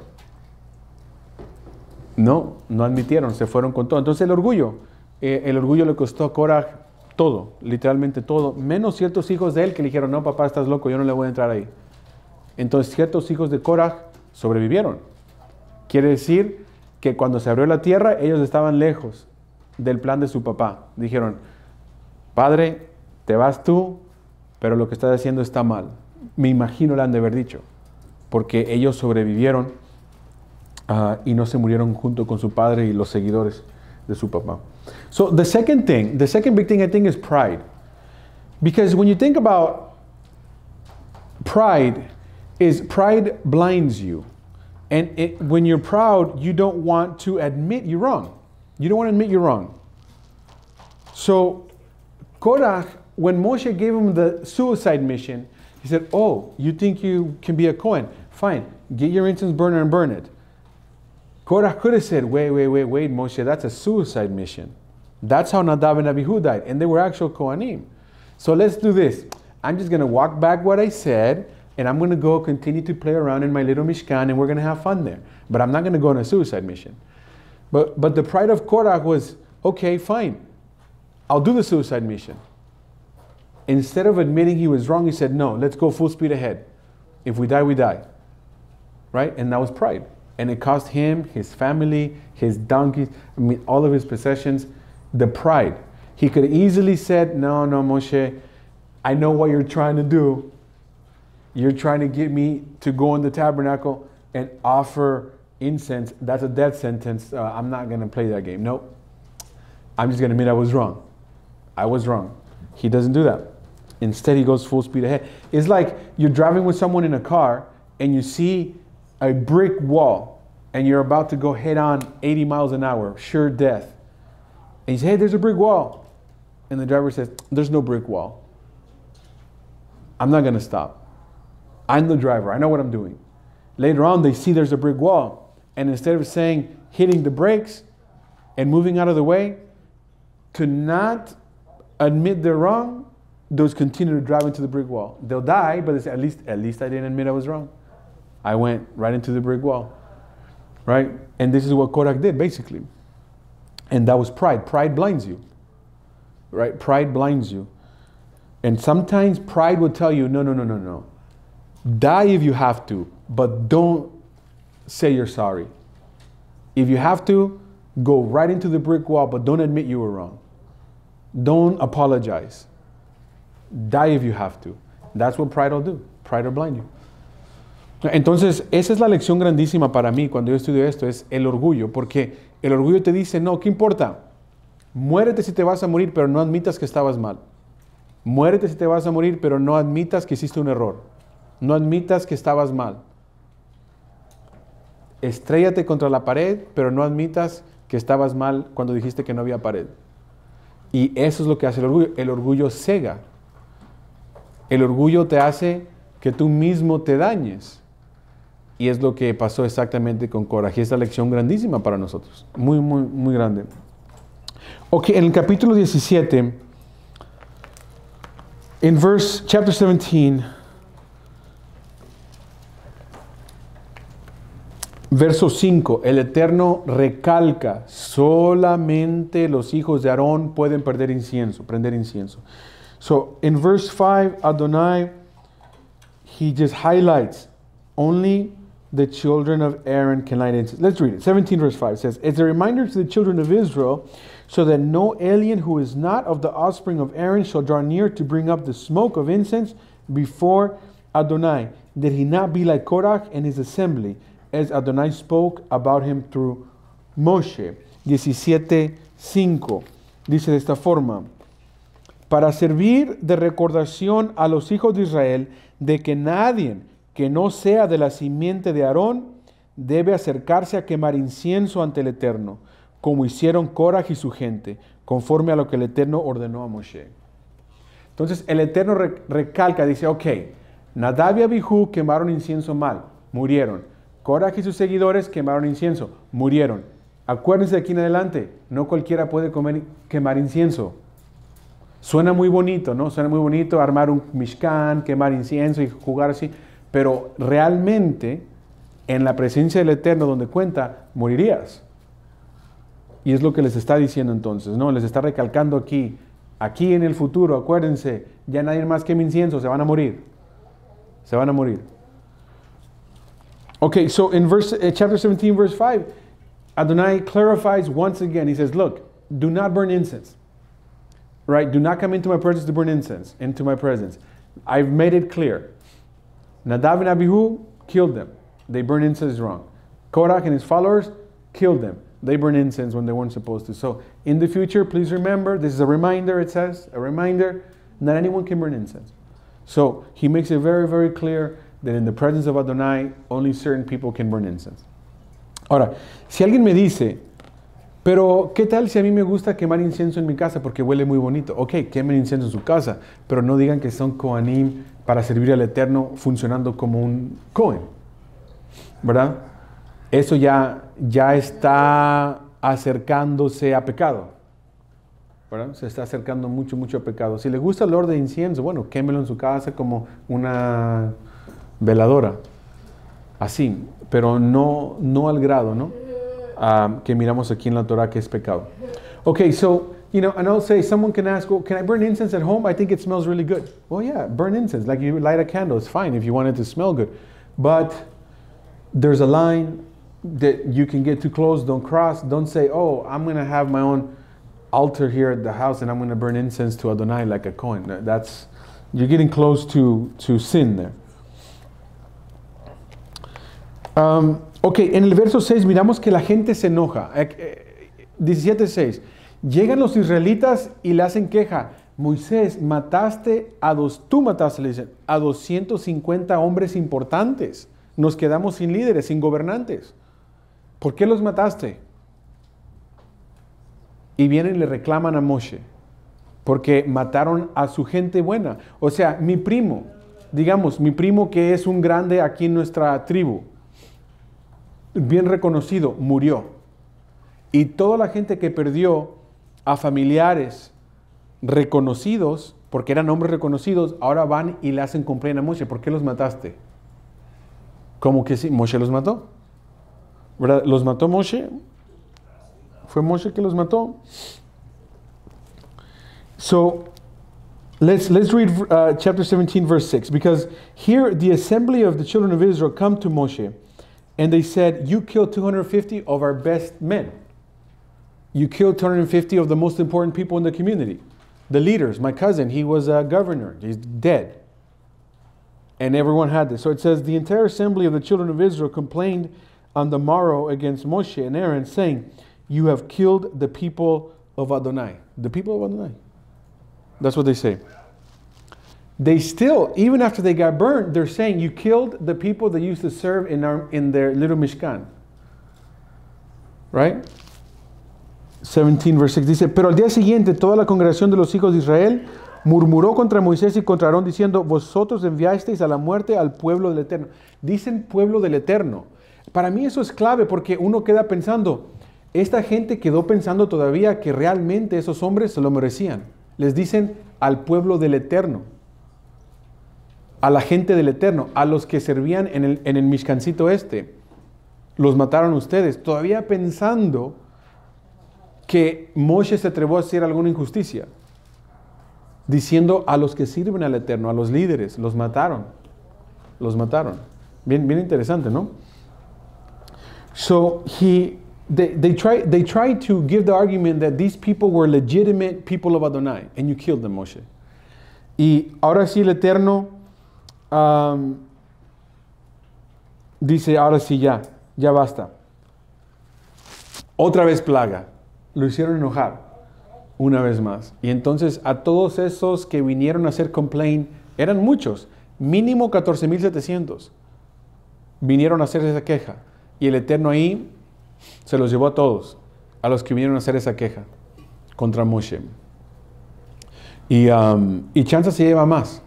No, no admitieron, se fueron con todo. Entonces el orgullo, eh, el orgullo le costó a Korah todo, literalmente todo, menos ciertos hijos de él que le dijeron, no, papá, estás loco, yo no le voy a entrar ahí. Entonces ciertos hijos de Korah sobrevivieron. Quiere decir que cuando se abrió la tierra, ellos estaban lejos del plan de su papá. Dijeron, padre, te vas tú, pero lo que estás haciendo está mal. Me imagino le han de haber dicho, porque ellos sobrevivieron ah, y no se murieron junto con su padre y los seguidores. the superpower. So the second thing, the second big thing I think is pride. Because when you think about pride, is pride blinds you. And it, when you're proud, you don't want to admit you're wrong. You don't want to admit you're wrong. So Korach, when Moshe gave him the suicide mission, he said, Oh, you think you can be a Kohen? Fine, get your incense burner and burn it. Korah could have said, wait, wait, wait, wait, Moshe, that's a suicide mission. That's how Nadab and Abihu died, and they were actual Kohanim. So let's do this. I'm just going to walk back what I said, and I'm going to go continue to play around in my little Mishkan, and we're going to have fun there. But I'm not going to go on a suicide mission. But, but the pride of Korah was, okay, fine. I'll do the suicide mission. Instead of admitting he was wrong, he said, no, let's go full speed ahead. If we die, we die. Right? And that was pride and it cost him, his family, his donkeys, I mean, all of his possessions, the pride. He could easily said, "No, no, Moshe, I know what you're trying to do. You're trying to get me to go in the tabernacle and offer incense. That's a death sentence. Uh, I'm not going to play that game. Nope. I'm just going to admit I was wrong. I was wrong." He doesn't do that. Instead, he goes full speed ahead. It's like you're driving with someone in a car and you see a brick wall and you're about to go head on 80 miles an hour, sure death. And you say, hey, there's a brick wall. And the driver says, there's no brick wall. I'm not going to stop. I'm the driver. I know what I'm doing. Later on, they see there's a brick wall. And instead of saying, hitting the brakes and moving out of the way, to not admit they're wrong, those continue to drive into the brick wall. They'll die, but at least, at least I didn't admit I was wrong. I went right into the brick wall, right? And this is what Kodak did, basically. And that was pride. Pride blinds you, right? Pride blinds you. And sometimes pride will tell you, no, no, no, no, no. Die if you have to, but don't say you're sorry. If you have to, go right into the brick wall, but don't admit you were wrong. Don't apologize. Die if you have to. That's what pride will do. Pride will blind you. Entonces, esa es la lección grandísima para mí cuando yo estudio esto, es el orgullo, porque el orgullo te dice, no, ¿qué importa? Muérete si te vas a morir, pero no admitas que estabas mal. Muérete si te vas a morir, pero no admitas que hiciste un error. No admitas que estabas mal. Estrellate contra la pared, pero no admitas que estabas mal cuando dijiste que no había pared. Y eso es lo que hace el orgullo. El orgullo cega. El orgullo te hace que tú mismo te dañes. Y es lo que pasó exactamente con coraje. Esta lección grandísima para nosotros. Muy, muy, muy grande. Ok, en el capítulo 17, en verse, chapter 17, verso 5, el Eterno recalca, solamente los hijos de Aarón pueden perder incienso, prender incienso. So, in verse 5, Adonai, he just highlights, only the children of Aaron can light incense. Let's read it. 17 verse 5 says, It's a reminder to the children of Israel, so that no alien who is not of the offspring of Aaron shall draw near to bring up the smoke of incense before Adonai, that he not be like Korach and his assembly, as Adonai spoke about him through Moshe. 17.5 dice de esta forma, para servir de recordación a los hijos de Israel de que nadie que no sea de la simiente de Aarón, debe acercarse a quemar incienso ante el Eterno, como hicieron Coraj y su gente, conforme a lo que el Eterno ordenó a Moshe. Entonces el Eterno recalca, dice, ok, Nadab y Abihu quemaron incienso mal, murieron. Coraj y sus seguidores quemaron incienso, murieron. Acuérdense de aquí en adelante, no cualquiera puede quemar incienso. Suena muy bonito, ¿no? Suena muy bonito armar un mishkan, quemar incienso y jugar así. Pero realmente, en la presencia del Eterno donde cuenta, morirías. Y es lo que les está diciendo entonces, ¿no? Les está recalcando aquí, aquí en el futuro, acuérdense, ya nadie más que mi incienso, se van a morir. Se van a morir. Okay, so in verse, eh, chapter 17, verse 5, Adonai clarifies once again. He says, Look, do not burn incense. Right? Do not come into my presence to burn incense, into my presence. I've made it clear. Nadav and Abihu killed them. They burned incense wrong. Korach and his followers killed them. They burned incense when they weren't supposed to. So in the future, please remember, this is a reminder, it says, a reminder, not anyone can burn incense. So he makes it very, very clear that in the presence of Adonai, only certain people can burn incense. Ahora, si alguien me dice, pero ¿qué tal si a mí me gusta quemar incienso en mi casa porque huele muy bonito? Ok, quemen incienso en su casa, pero no digan que son Koanim para servir al Eterno funcionando como un Cohen, ¿verdad? Eso ya, ya está acercándose a pecado, ¿verdad? Se está acercando mucho, mucho a pecado. Si le gusta el olor de incienso, bueno, quémelo en su casa como una veladora, así, pero no, no al grado, ¿no? Ah, que miramos aquí en la Torah que es pecado. Ok, so you know, and I'll say, someone can ask, well, can I burn incense at home? I think it smells really good. Well, yeah, burn incense. Like you light a candle, it's fine if you want it to smell good. But there's a line that you can get too close, don't cross. Don't say, oh, I'm going to have my own altar here at the house and I'm going to burn incense to Adonai like a coin. That's, you're getting close to, to sin there. Um, ok, en el verso 6 miramos que la gente se enoja. 17.6. Llegan los israelitas y le hacen queja. Moisés, mataste a dos, tú mataste, le dicen, a 250 hombres importantes. Nos quedamos sin líderes, sin gobernantes. ¿Por qué los mataste? Y vienen y le reclaman a Moshe, porque mataron a su gente buena. O sea, mi primo, digamos, mi primo que es un grande aquí en nuestra tribu, bien reconocido, murió. Y toda la gente que perdió a familiares reconocidos, porque eran hombres reconocidos, ahora van y le hacen cumplir a Moshe, ¿por qué los mataste? ¿Cómo que sí, Moshe los mató. ¿Verdad? ¿Los mató Moshe? Fue Moshe que los mató. So, Let's, let's read uh, chapter 17, verse 6. Because here the assembly of the children of Israel come to Moshe and they said, You killed 250 of our best men. you killed 250 of the most important people in the community. The leaders, my cousin, he was a governor, he's dead. And everyone had this. So it says, The entire assembly of the children of Israel complained on the morrow against Moshe and Aaron, saying, You have killed the people of Adonai. The people of Adonai. That's what they say. They still, even after they got burned, they're saying, You killed the people that used to serve in, our, in their little Mishkan. Right? 17, verse 6 dice, pero al día siguiente toda la congregación de los hijos de Israel murmuró contra Moisés y contra Aarón diciendo, vosotros enviasteis a la muerte al pueblo del Eterno. Dicen pueblo del Eterno. Para mí eso es clave porque uno queda pensando, esta gente quedó pensando todavía que realmente esos hombres se lo merecían. Les dicen al pueblo del Eterno, a la gente del Eterno, a los que servían en el, en el Mishkancito este. Los mataron ustedes, todavía pensando que Moshe se atrevió a hacer alguna injusticia, diciendo a los que sirven al Eterno, a los líderes, los mataron, los mataron. Bien, bien interesante, ¿no? So he, they, they, try, they tried to give the argument that these people were legitimate people of Adonai, and you killed them, Moshe. Y ahora sí el Eterno um, dice, ahora sí ya, ya basta. Otra vez plaga lo hicieron enojar una vez más. Y entonces a todos esos que vinieron a hacer complaint, eran muchos, mínimo 14.700, vinieron a hacer esa queja. Y el Eterno ahí se los llevó a todos, a los que vinieron a hacer esa queja contra Moshe. Y, um, Chanza se lleva más,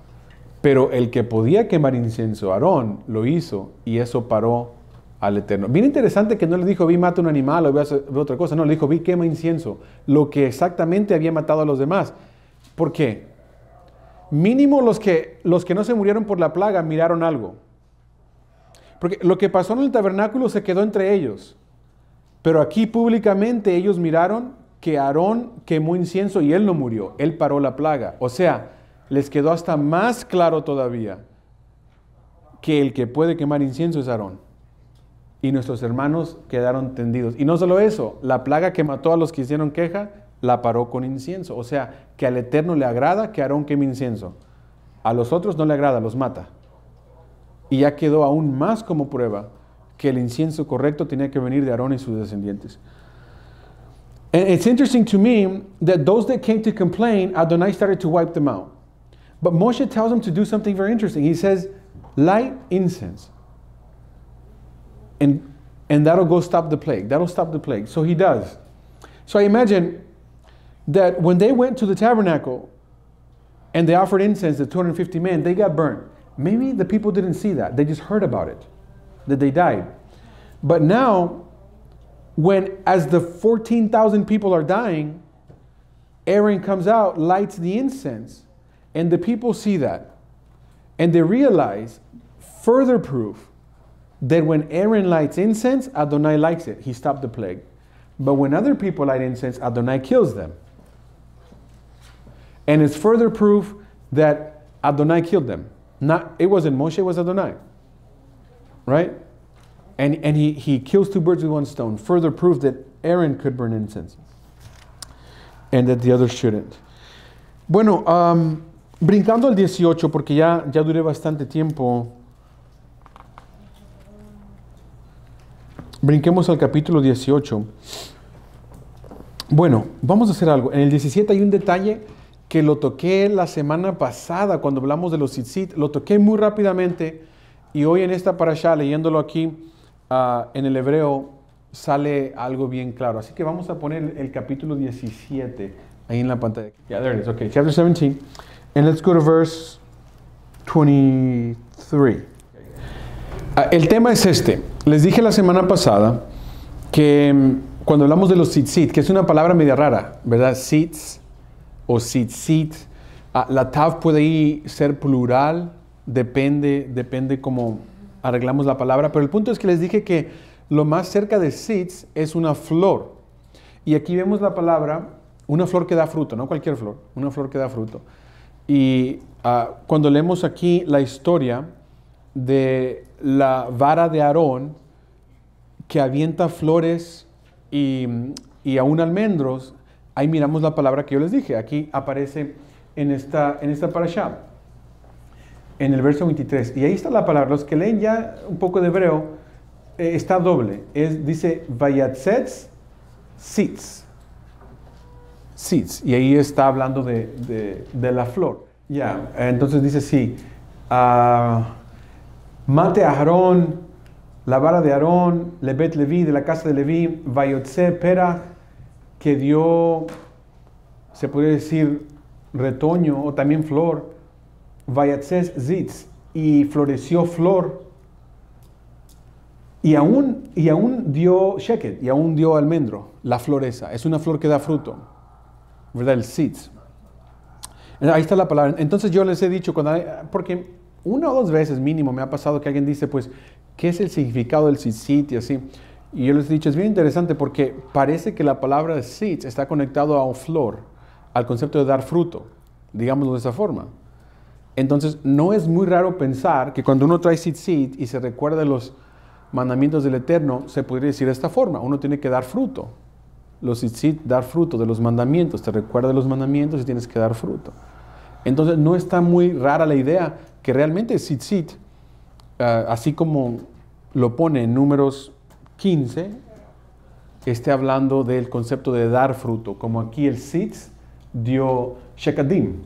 pero el que podía quemar incienso, Aarón, lo hizo y eso paró al Eterno. Bien interesante que no le dijo, vi mata un animal o ve otra cosa, no, le dijo, vi quema incienso, lo que exactamente había matado a los demás. ¿Por qué? Mínimo los que, los que no se murieron por la plaga miraron algo. Porque lo que pasó en el tabernáculo se quedó entre ellos. Pero aquí públicamente ellos miraron que Aarón quemó incienso y él no murió, él paró la plaga. O sea, les quedó hasta más claro todavía que el que puede quemar incienso es Aarón y nuestros hermanos quedaron tendidos. Y no solo eso, la plaga que mató a los que hicieron queja la paró con incienso. O sea, que al Eterno le agrada que Aarón queme incienso. A los otros no le agrada, los mata. Y ya quedó aún más como prueba que el incienso correcto tenía que venir de Aarón y sus descendientes. And it's interesting to me that those that came to complain, Adonai started to wipe them out. But Moshe tells them to do something very interesting. He says, light incense. and and that'll go stop the plague. That'll stop the plague. So he does. So I imagine that when they went to the tabernacle and they offered incense, the 250 men, they got burned. Maybe the people didn't see that. They just heard about it, that they died. But now, when as the 14,000 people are dying, Aaron comes out, lights the incense, and the people see that. And they realize further proof that when Aaron lights incense, Adonai likes it. He stopped the plague. But when other people light incense, Adonai kills them. And it's further proof that Adonai killed them. Not, it wasn't Moshe, it was Adonai. Right? And, and he, he kills two birds with one stone. Further proof that Aaron could burn incense and that the others shouldn't. Bueno, um, brincando al 18, porque ya, ya duré bastante tiempo. Brinquemos al capítulo 18. Bueno, vamos a hacer algo. En el 17 hay un detalle que lo toqué la semana pasada cuando hablamos de los tzitzit. Lo toqué muy rápidamente y hoy en esta parasha, leyéndolo aquí ah, en el hebreo, sale algo bien claro. Así que vamos a poner el capítulo 17 ahí en la pantalla. there it is. Okay, chapter 17. And let's go to verse 23. Ah, el tema es este. Les dije la semana pasada que mm, cuando hablamos de los tzitzit, que es una palabra media rara, ¿verdad? sits o tzitzit. Ah, la tav puede ser plural, depende, depende cómo arreglamos la palabra. Pero el punto es que les dije que lo más cerca de tzitz es una flor. Y aquí vemos la palabra, una flor que da fruto, no cualquier flor, una flor que da fruto. Y ah, cuando leemos aquí la historia de la vara de Aarón que avienta flores y, y aún almendros, ahí miramos la palabra que yo les dije. Aquí aparece en esta, en esta en el verso 23. Y ahí está la palabra. Los que leen ya un poco de hebreo, eh, está doble. Es, dice, Vayatzetz sitz. Sitz. Y ahí está hablando de, de, la flor. Ya. Entonces dice, sí. Ah, Mate a Aarón, la vara de Aarón, Lebet Levi, de la casa de Levi, Vayotse Pera, que dio, se podría decir, retoño o también flor, Vayotze Zitz, y floreció flor, y aún, y aún dio sheket, y aún dio almendro, la floreza, es una flor que da fruto, ¿verdad? El Zitz. Ahí está la palabra. Entonces yo les he dicho, porque una o dos veces mínimo me ha pasado que alguien dice, pues, ¿qué es el significado del sit y así? Y yo les he dicho, es bien interesante porque parece que la palabra sit está conectado a un flor, al concepto de dar fruto, digámoslo de esa forma. Entonces, no es muy raro pensar que cuando uno trae seed y se recuerda los mandamientos del Eterno, se podría decir de esta forma, uno tiene que dar fruto. Los tzitzit, dar fruto de los mandamientos, te recuerda los mandamientos y tienes que dar fruto. Entonces, no está muy rara la idea que realmente Tzitzit, sit ah, así como lo pone en números 15, esté hablando del concepto de dar fruto, como aquí el Tzitz dio Shekadim,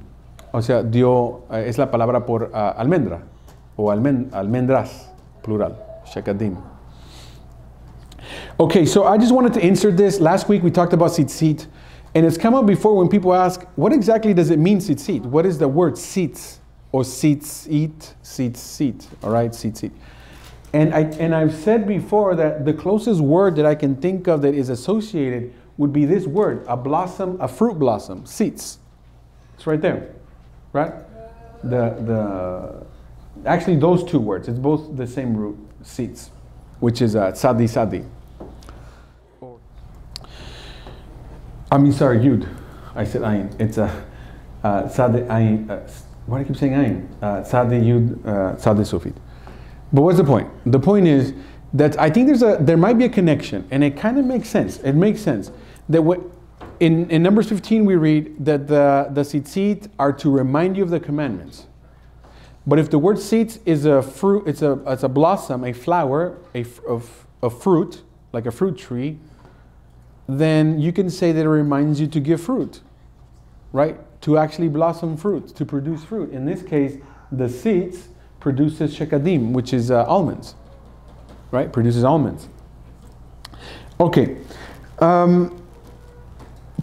o sea, dio, eh, es la palabra por ah, almendra, o almendras, plural, Shekadim. Okay, so I just wanted to insert this. Last week we talked about tzitzit, and it's come up before when people ask, what exactly does it mean tzitzit? What is the word tzitzit? or seats eat, seats seat, all right, seat seat And, I, and I've said before that the closest word that I can think of that is associated would be this word, a blossom, a fruit blossom, seats. It's right there, right? The, the, actually those two words, it's both the same root, seats, which is uh, sadi sadi. I mean, sorry, yud. I said ayin. It's a, uh, sadi ayin. Uh, why do I keep saying Ayn? Uh, Sadi Yud, uh, Sadi Sufid. But what's the point? The point is that I think there's a there might be a connection, and it kind of makes sense. It makes sense that what in, in Numbers 15 we read that the the tzitzit are to remind you of the commandments. But if the word seeds is a fruit, it's a it's a blossom, a flower, a of a fruit like a fruit tree, then you can say that it reminds you to give fruit, right? to actually blossom fruits, to produce fruit. In this case, the seeds produces shekadim, which is uh, almonds, right? Produces almonds. Ok. Um,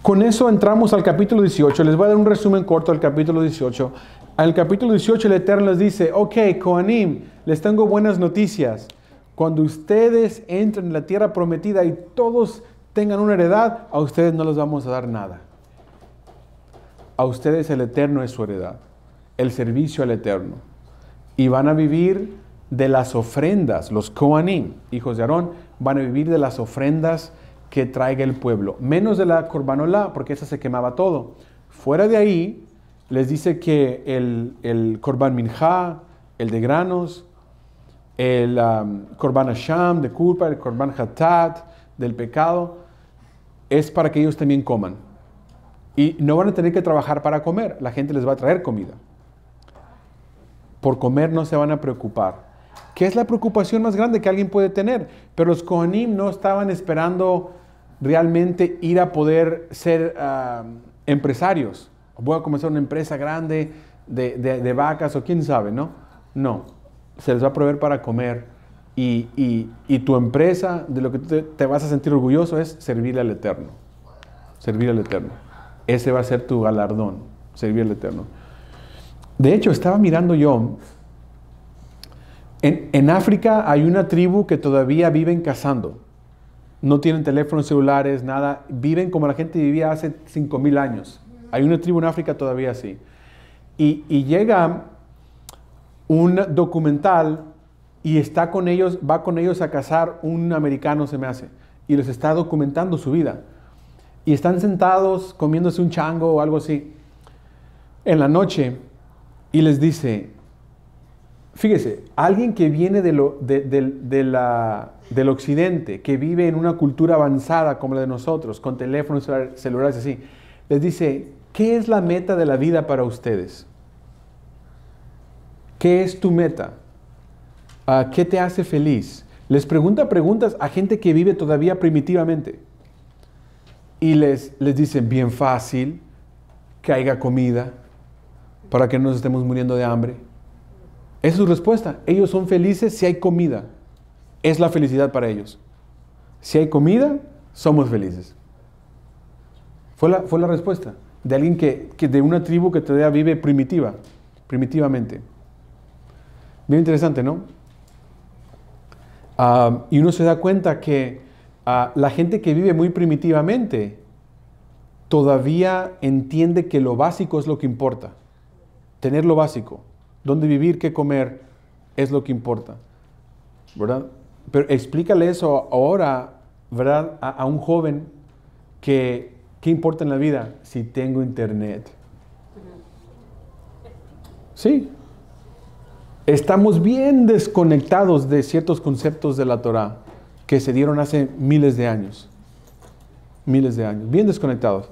con eso entramos al capítulo 18. Les voy a dar un resumen corto del capítulo 18. Al capítulo 18 el Eterno les dice, ok, Koanim, les tengo buenas noticias. Cuando ustedes entren en la tierra prometida y todos tengan una heredad, a ustedes no les vamos a dar nada a ustedes el Eterno es su heredad, el servicio al Eterno. Y van a vivir de las ofrendas, los Koanim, hijos de Aarón, van a vivir de las ofrendas que traiga el pueblo, menos de la corbanola porque esa se quemaba todo. Fuera de ahí, les dice que el, el Corban Minjá, el de granos, el Corban Hasham, de culpa, el Corban Hatat del pecado, es para que ellos también coman. Y no van a tener que trabajar para comer, la gente les va a traer comida. Por comer no se van a preocupar, ¿Qué es la preocupación más grande que alguien puede tener. Pero los Kohanim no estaban esperando realmente ir a poder ser ah, empresarios. Voy a comenzar una empresa grande de, vacas o quién sabe, ¿no? No, se les va a proveer para comer y, tu empresa, de lo que te, te vas a sentir orgulloso es servirle al Eterno. Servir al Eterno. Ese va a ser tu galardón, servir al Eterno. De hecho, estaba mirando yo, en, África hay una tribu que todavía viven cazando. No tienen teléfonos celulares, nada. Viven como la gente vivía hace 5.000 años. Hay una tribu en África todavía así. Y, y llega un documental y está con ellos, va con ellos a cazar un americano, se me hace, y les está documentando su vida y están sentados comiéndose un chango o algo así en la noche y les dice, fíjese, alguien que viene de del occidente, que vive en una cultura avanzada como la de nosotros, con teléfonos celulares así, les dice, ¿qué es la meta de la vida para ustedes? ¿Qué es tu meta? ¿Qué te hace feliz? Les pregunta preguntas a gente que vive todavía primitivamente y les, les dicen bien fácil que haya comida para que no nos estemos muriendo de hambre. es su respuesta. Ellos son felices si hay comida. Es la felicidad para ellos. Si hay comida, somos felices. Fue la, fue la respuesta de alguien que, de una tribu que todavía vive primitiva, primitivamente. Bien interesante, ¿no? Ah, y uno se da cuenta que Ah, la gente que vive muy primitivamente todavía entiende que lo básico es lo que importa. Tener lo básico, dónde vivir, qué comer, es lo que importa. ¿Verdad? Pero explícale eso ahora, ¿verdad? A, un joven que, ¿qué importa en la vida? Si tengo internet. Sí. Estamos bien desconectados de ciertos conceptos de la Torah. que se dieron hace miles de años. Miles de años, bien desconectados.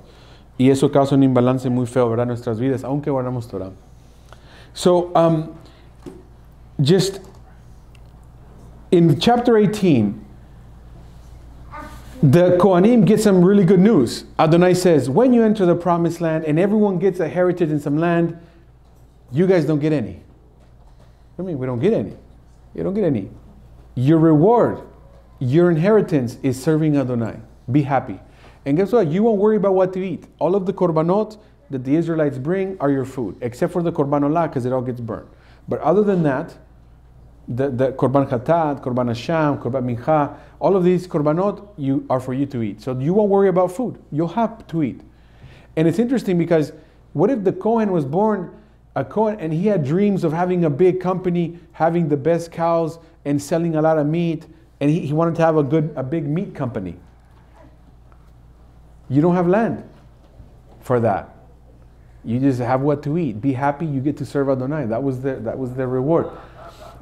Y eso causa un imbalance muy feo, ¿verdad? En nuestras vidas, aunque guardamos Torah. So, um, just in chapter 18, the Kohanim get some really good news. Adonai says, when you enter the promised land and everyone gets a heritage in some land, you guys don't get any. I mean, we don't get any. You don't get any. Your reward your inheritance is serving Adonai. Be happy. And guess what? You won't worry about what to eat. All of the korbanot that the Israelites bring are your food, except for the korban because it all gets burned. But other than that, the, the korban hatat, korban hasham, korban mincha, all of these korbanot you, are for you to eat. So you won't worry about food. You'll have to eat. And it's interesting because what if the Kohen was born a Kohen and he had dreams of having a big company, having the best cows, and selling a lot of meat and he, he wanted to have a good, a big meat company. You don't have land for that. You just have what to eat. Be happy. You get to serve Adonai. That was their, that was their reward.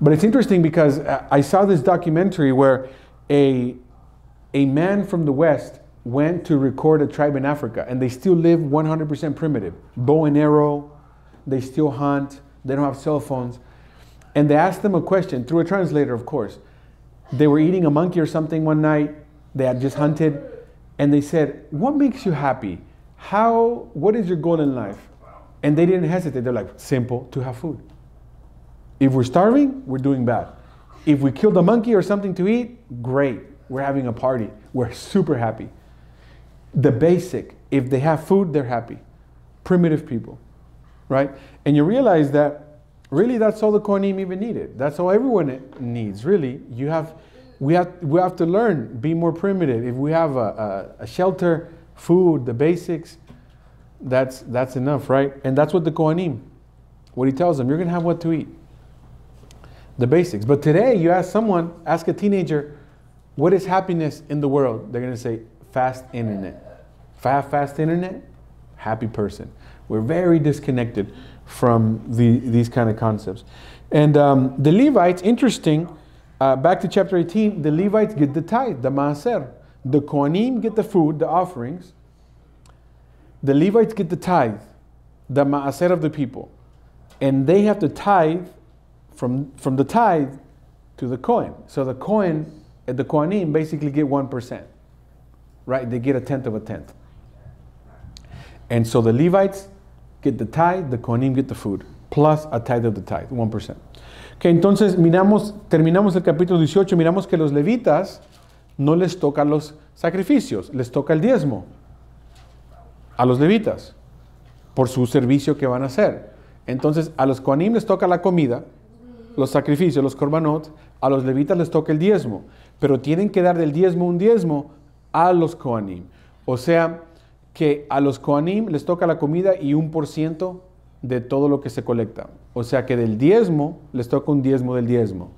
But it's interesting because uh, I saw this documentary where a, a man from the West went to record a tribe in Africa, and they still live 100% primitive. Bow and arrow, they still hunt, they don't have cell phones. And they asked them a question through a translator, of course they were eating a monkey or something one night. They had just hunted, and they said, "What makes you happy? How? What is your goal in life?" And they didn't hesitate. They're like, "Simple, to have food. If we're starving, we're doing bad. If we killed a monkey or something to eat, great. We're having a party. We're super happy. The basic. If they have food, they're happy. Primitive people, right? And you realize that really that's all the kohanim even needed. That's all everyone needs, really. You have, we have, we have to learn, be more primitive. If we have a, a, a shelter, food, the basics, that's, that's enough, right? And that's what the kohanim, what he tells them, you're going to have what to eat. The basics. But today, you ask someone, ask a teenager, what is happiness in the world? They're going to say, fast internet. Fast, fast internet, happy person. We're very disconnected from the, these kind of concepts. And um, the Levites, interesting, uh, back to chapter 18, the Levites get the tithe, the maaser. The Kohanim get the food, the offerings. The Levites get the tithe, the maaser of the people. And they have to tithe from, from the tithe to the coin. So the coin and uh, the Kohanim basically get 1%, right? They get a tenth of a tenth. And so the Levites get the tithe, the Kohanim get the food, plus a tithe of the tithe, 1%. Que entonces miramos, terminamos el capítulo 18, miramos que los levitas no les tocan los sacrificios, les toca el diezmo a los levitas por su servicio que van a hacer. Entonces a los Kohanim les toca la comida, los sacrificios, los korbanot, a los levitas les toca el diezmo, pero tienen que dar del diezmo un diezmo a los Kohanim. O sea, que a los Koanim les toca la comida y un por ciento de todo lo que se colecta. O sea que del diezmo les toca un diezmo del diezmo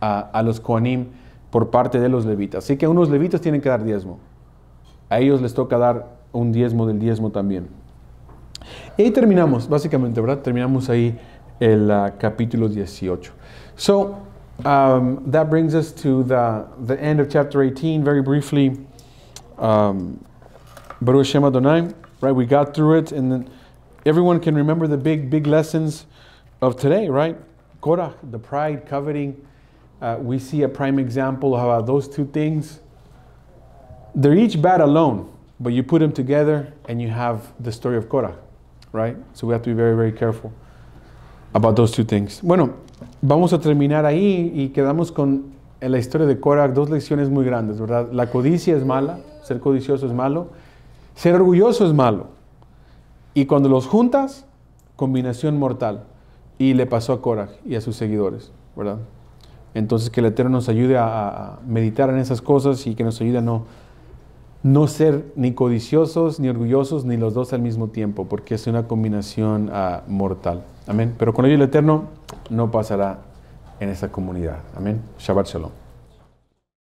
a, a los Koanim por parte de los levitas. Así que a unos levitas tienen que dar diezmo. A ellos les toca dar un diezmo del diezmo también. Y terminamos, básicamente, ¿verdad? Terminamos ahí el ah, capítulo 18. So, um, that brings us to the, the end of chapter 18. Very briefly, um, Baruch Hashem Adonai, right? We got through it, and then everyone can remember the big, big lessons of today, right? Korach, the pride, coveting. Uh, we see a prime example of how those two things, they're each bad alone, but you put them together and you have the story of Korach, right? So we have to be very, very careful about those two things. Bueno, vamos a terminar ahí y quedamos con la historia de Korach dos lecciones muy grandes, ¿verdad? La codicia es mala, ser codicioso es malo. Ser orgulloso es malo. Y cuando los juntas, combinación mortal. Y le pasó a Korah y a sus seguidores, ¿verdad? Entonces que el Eterno nos ayude a, meditar en esas cosas y que nos ayude a no, no ser ni codiciosos, ni orgullosos, ni los dos al mismo tiempo, porque es una combinación ah, mortal. Amén. Pero con ello el Eterno no pasará en esa comunidad. Amén. Shabbat Shalom.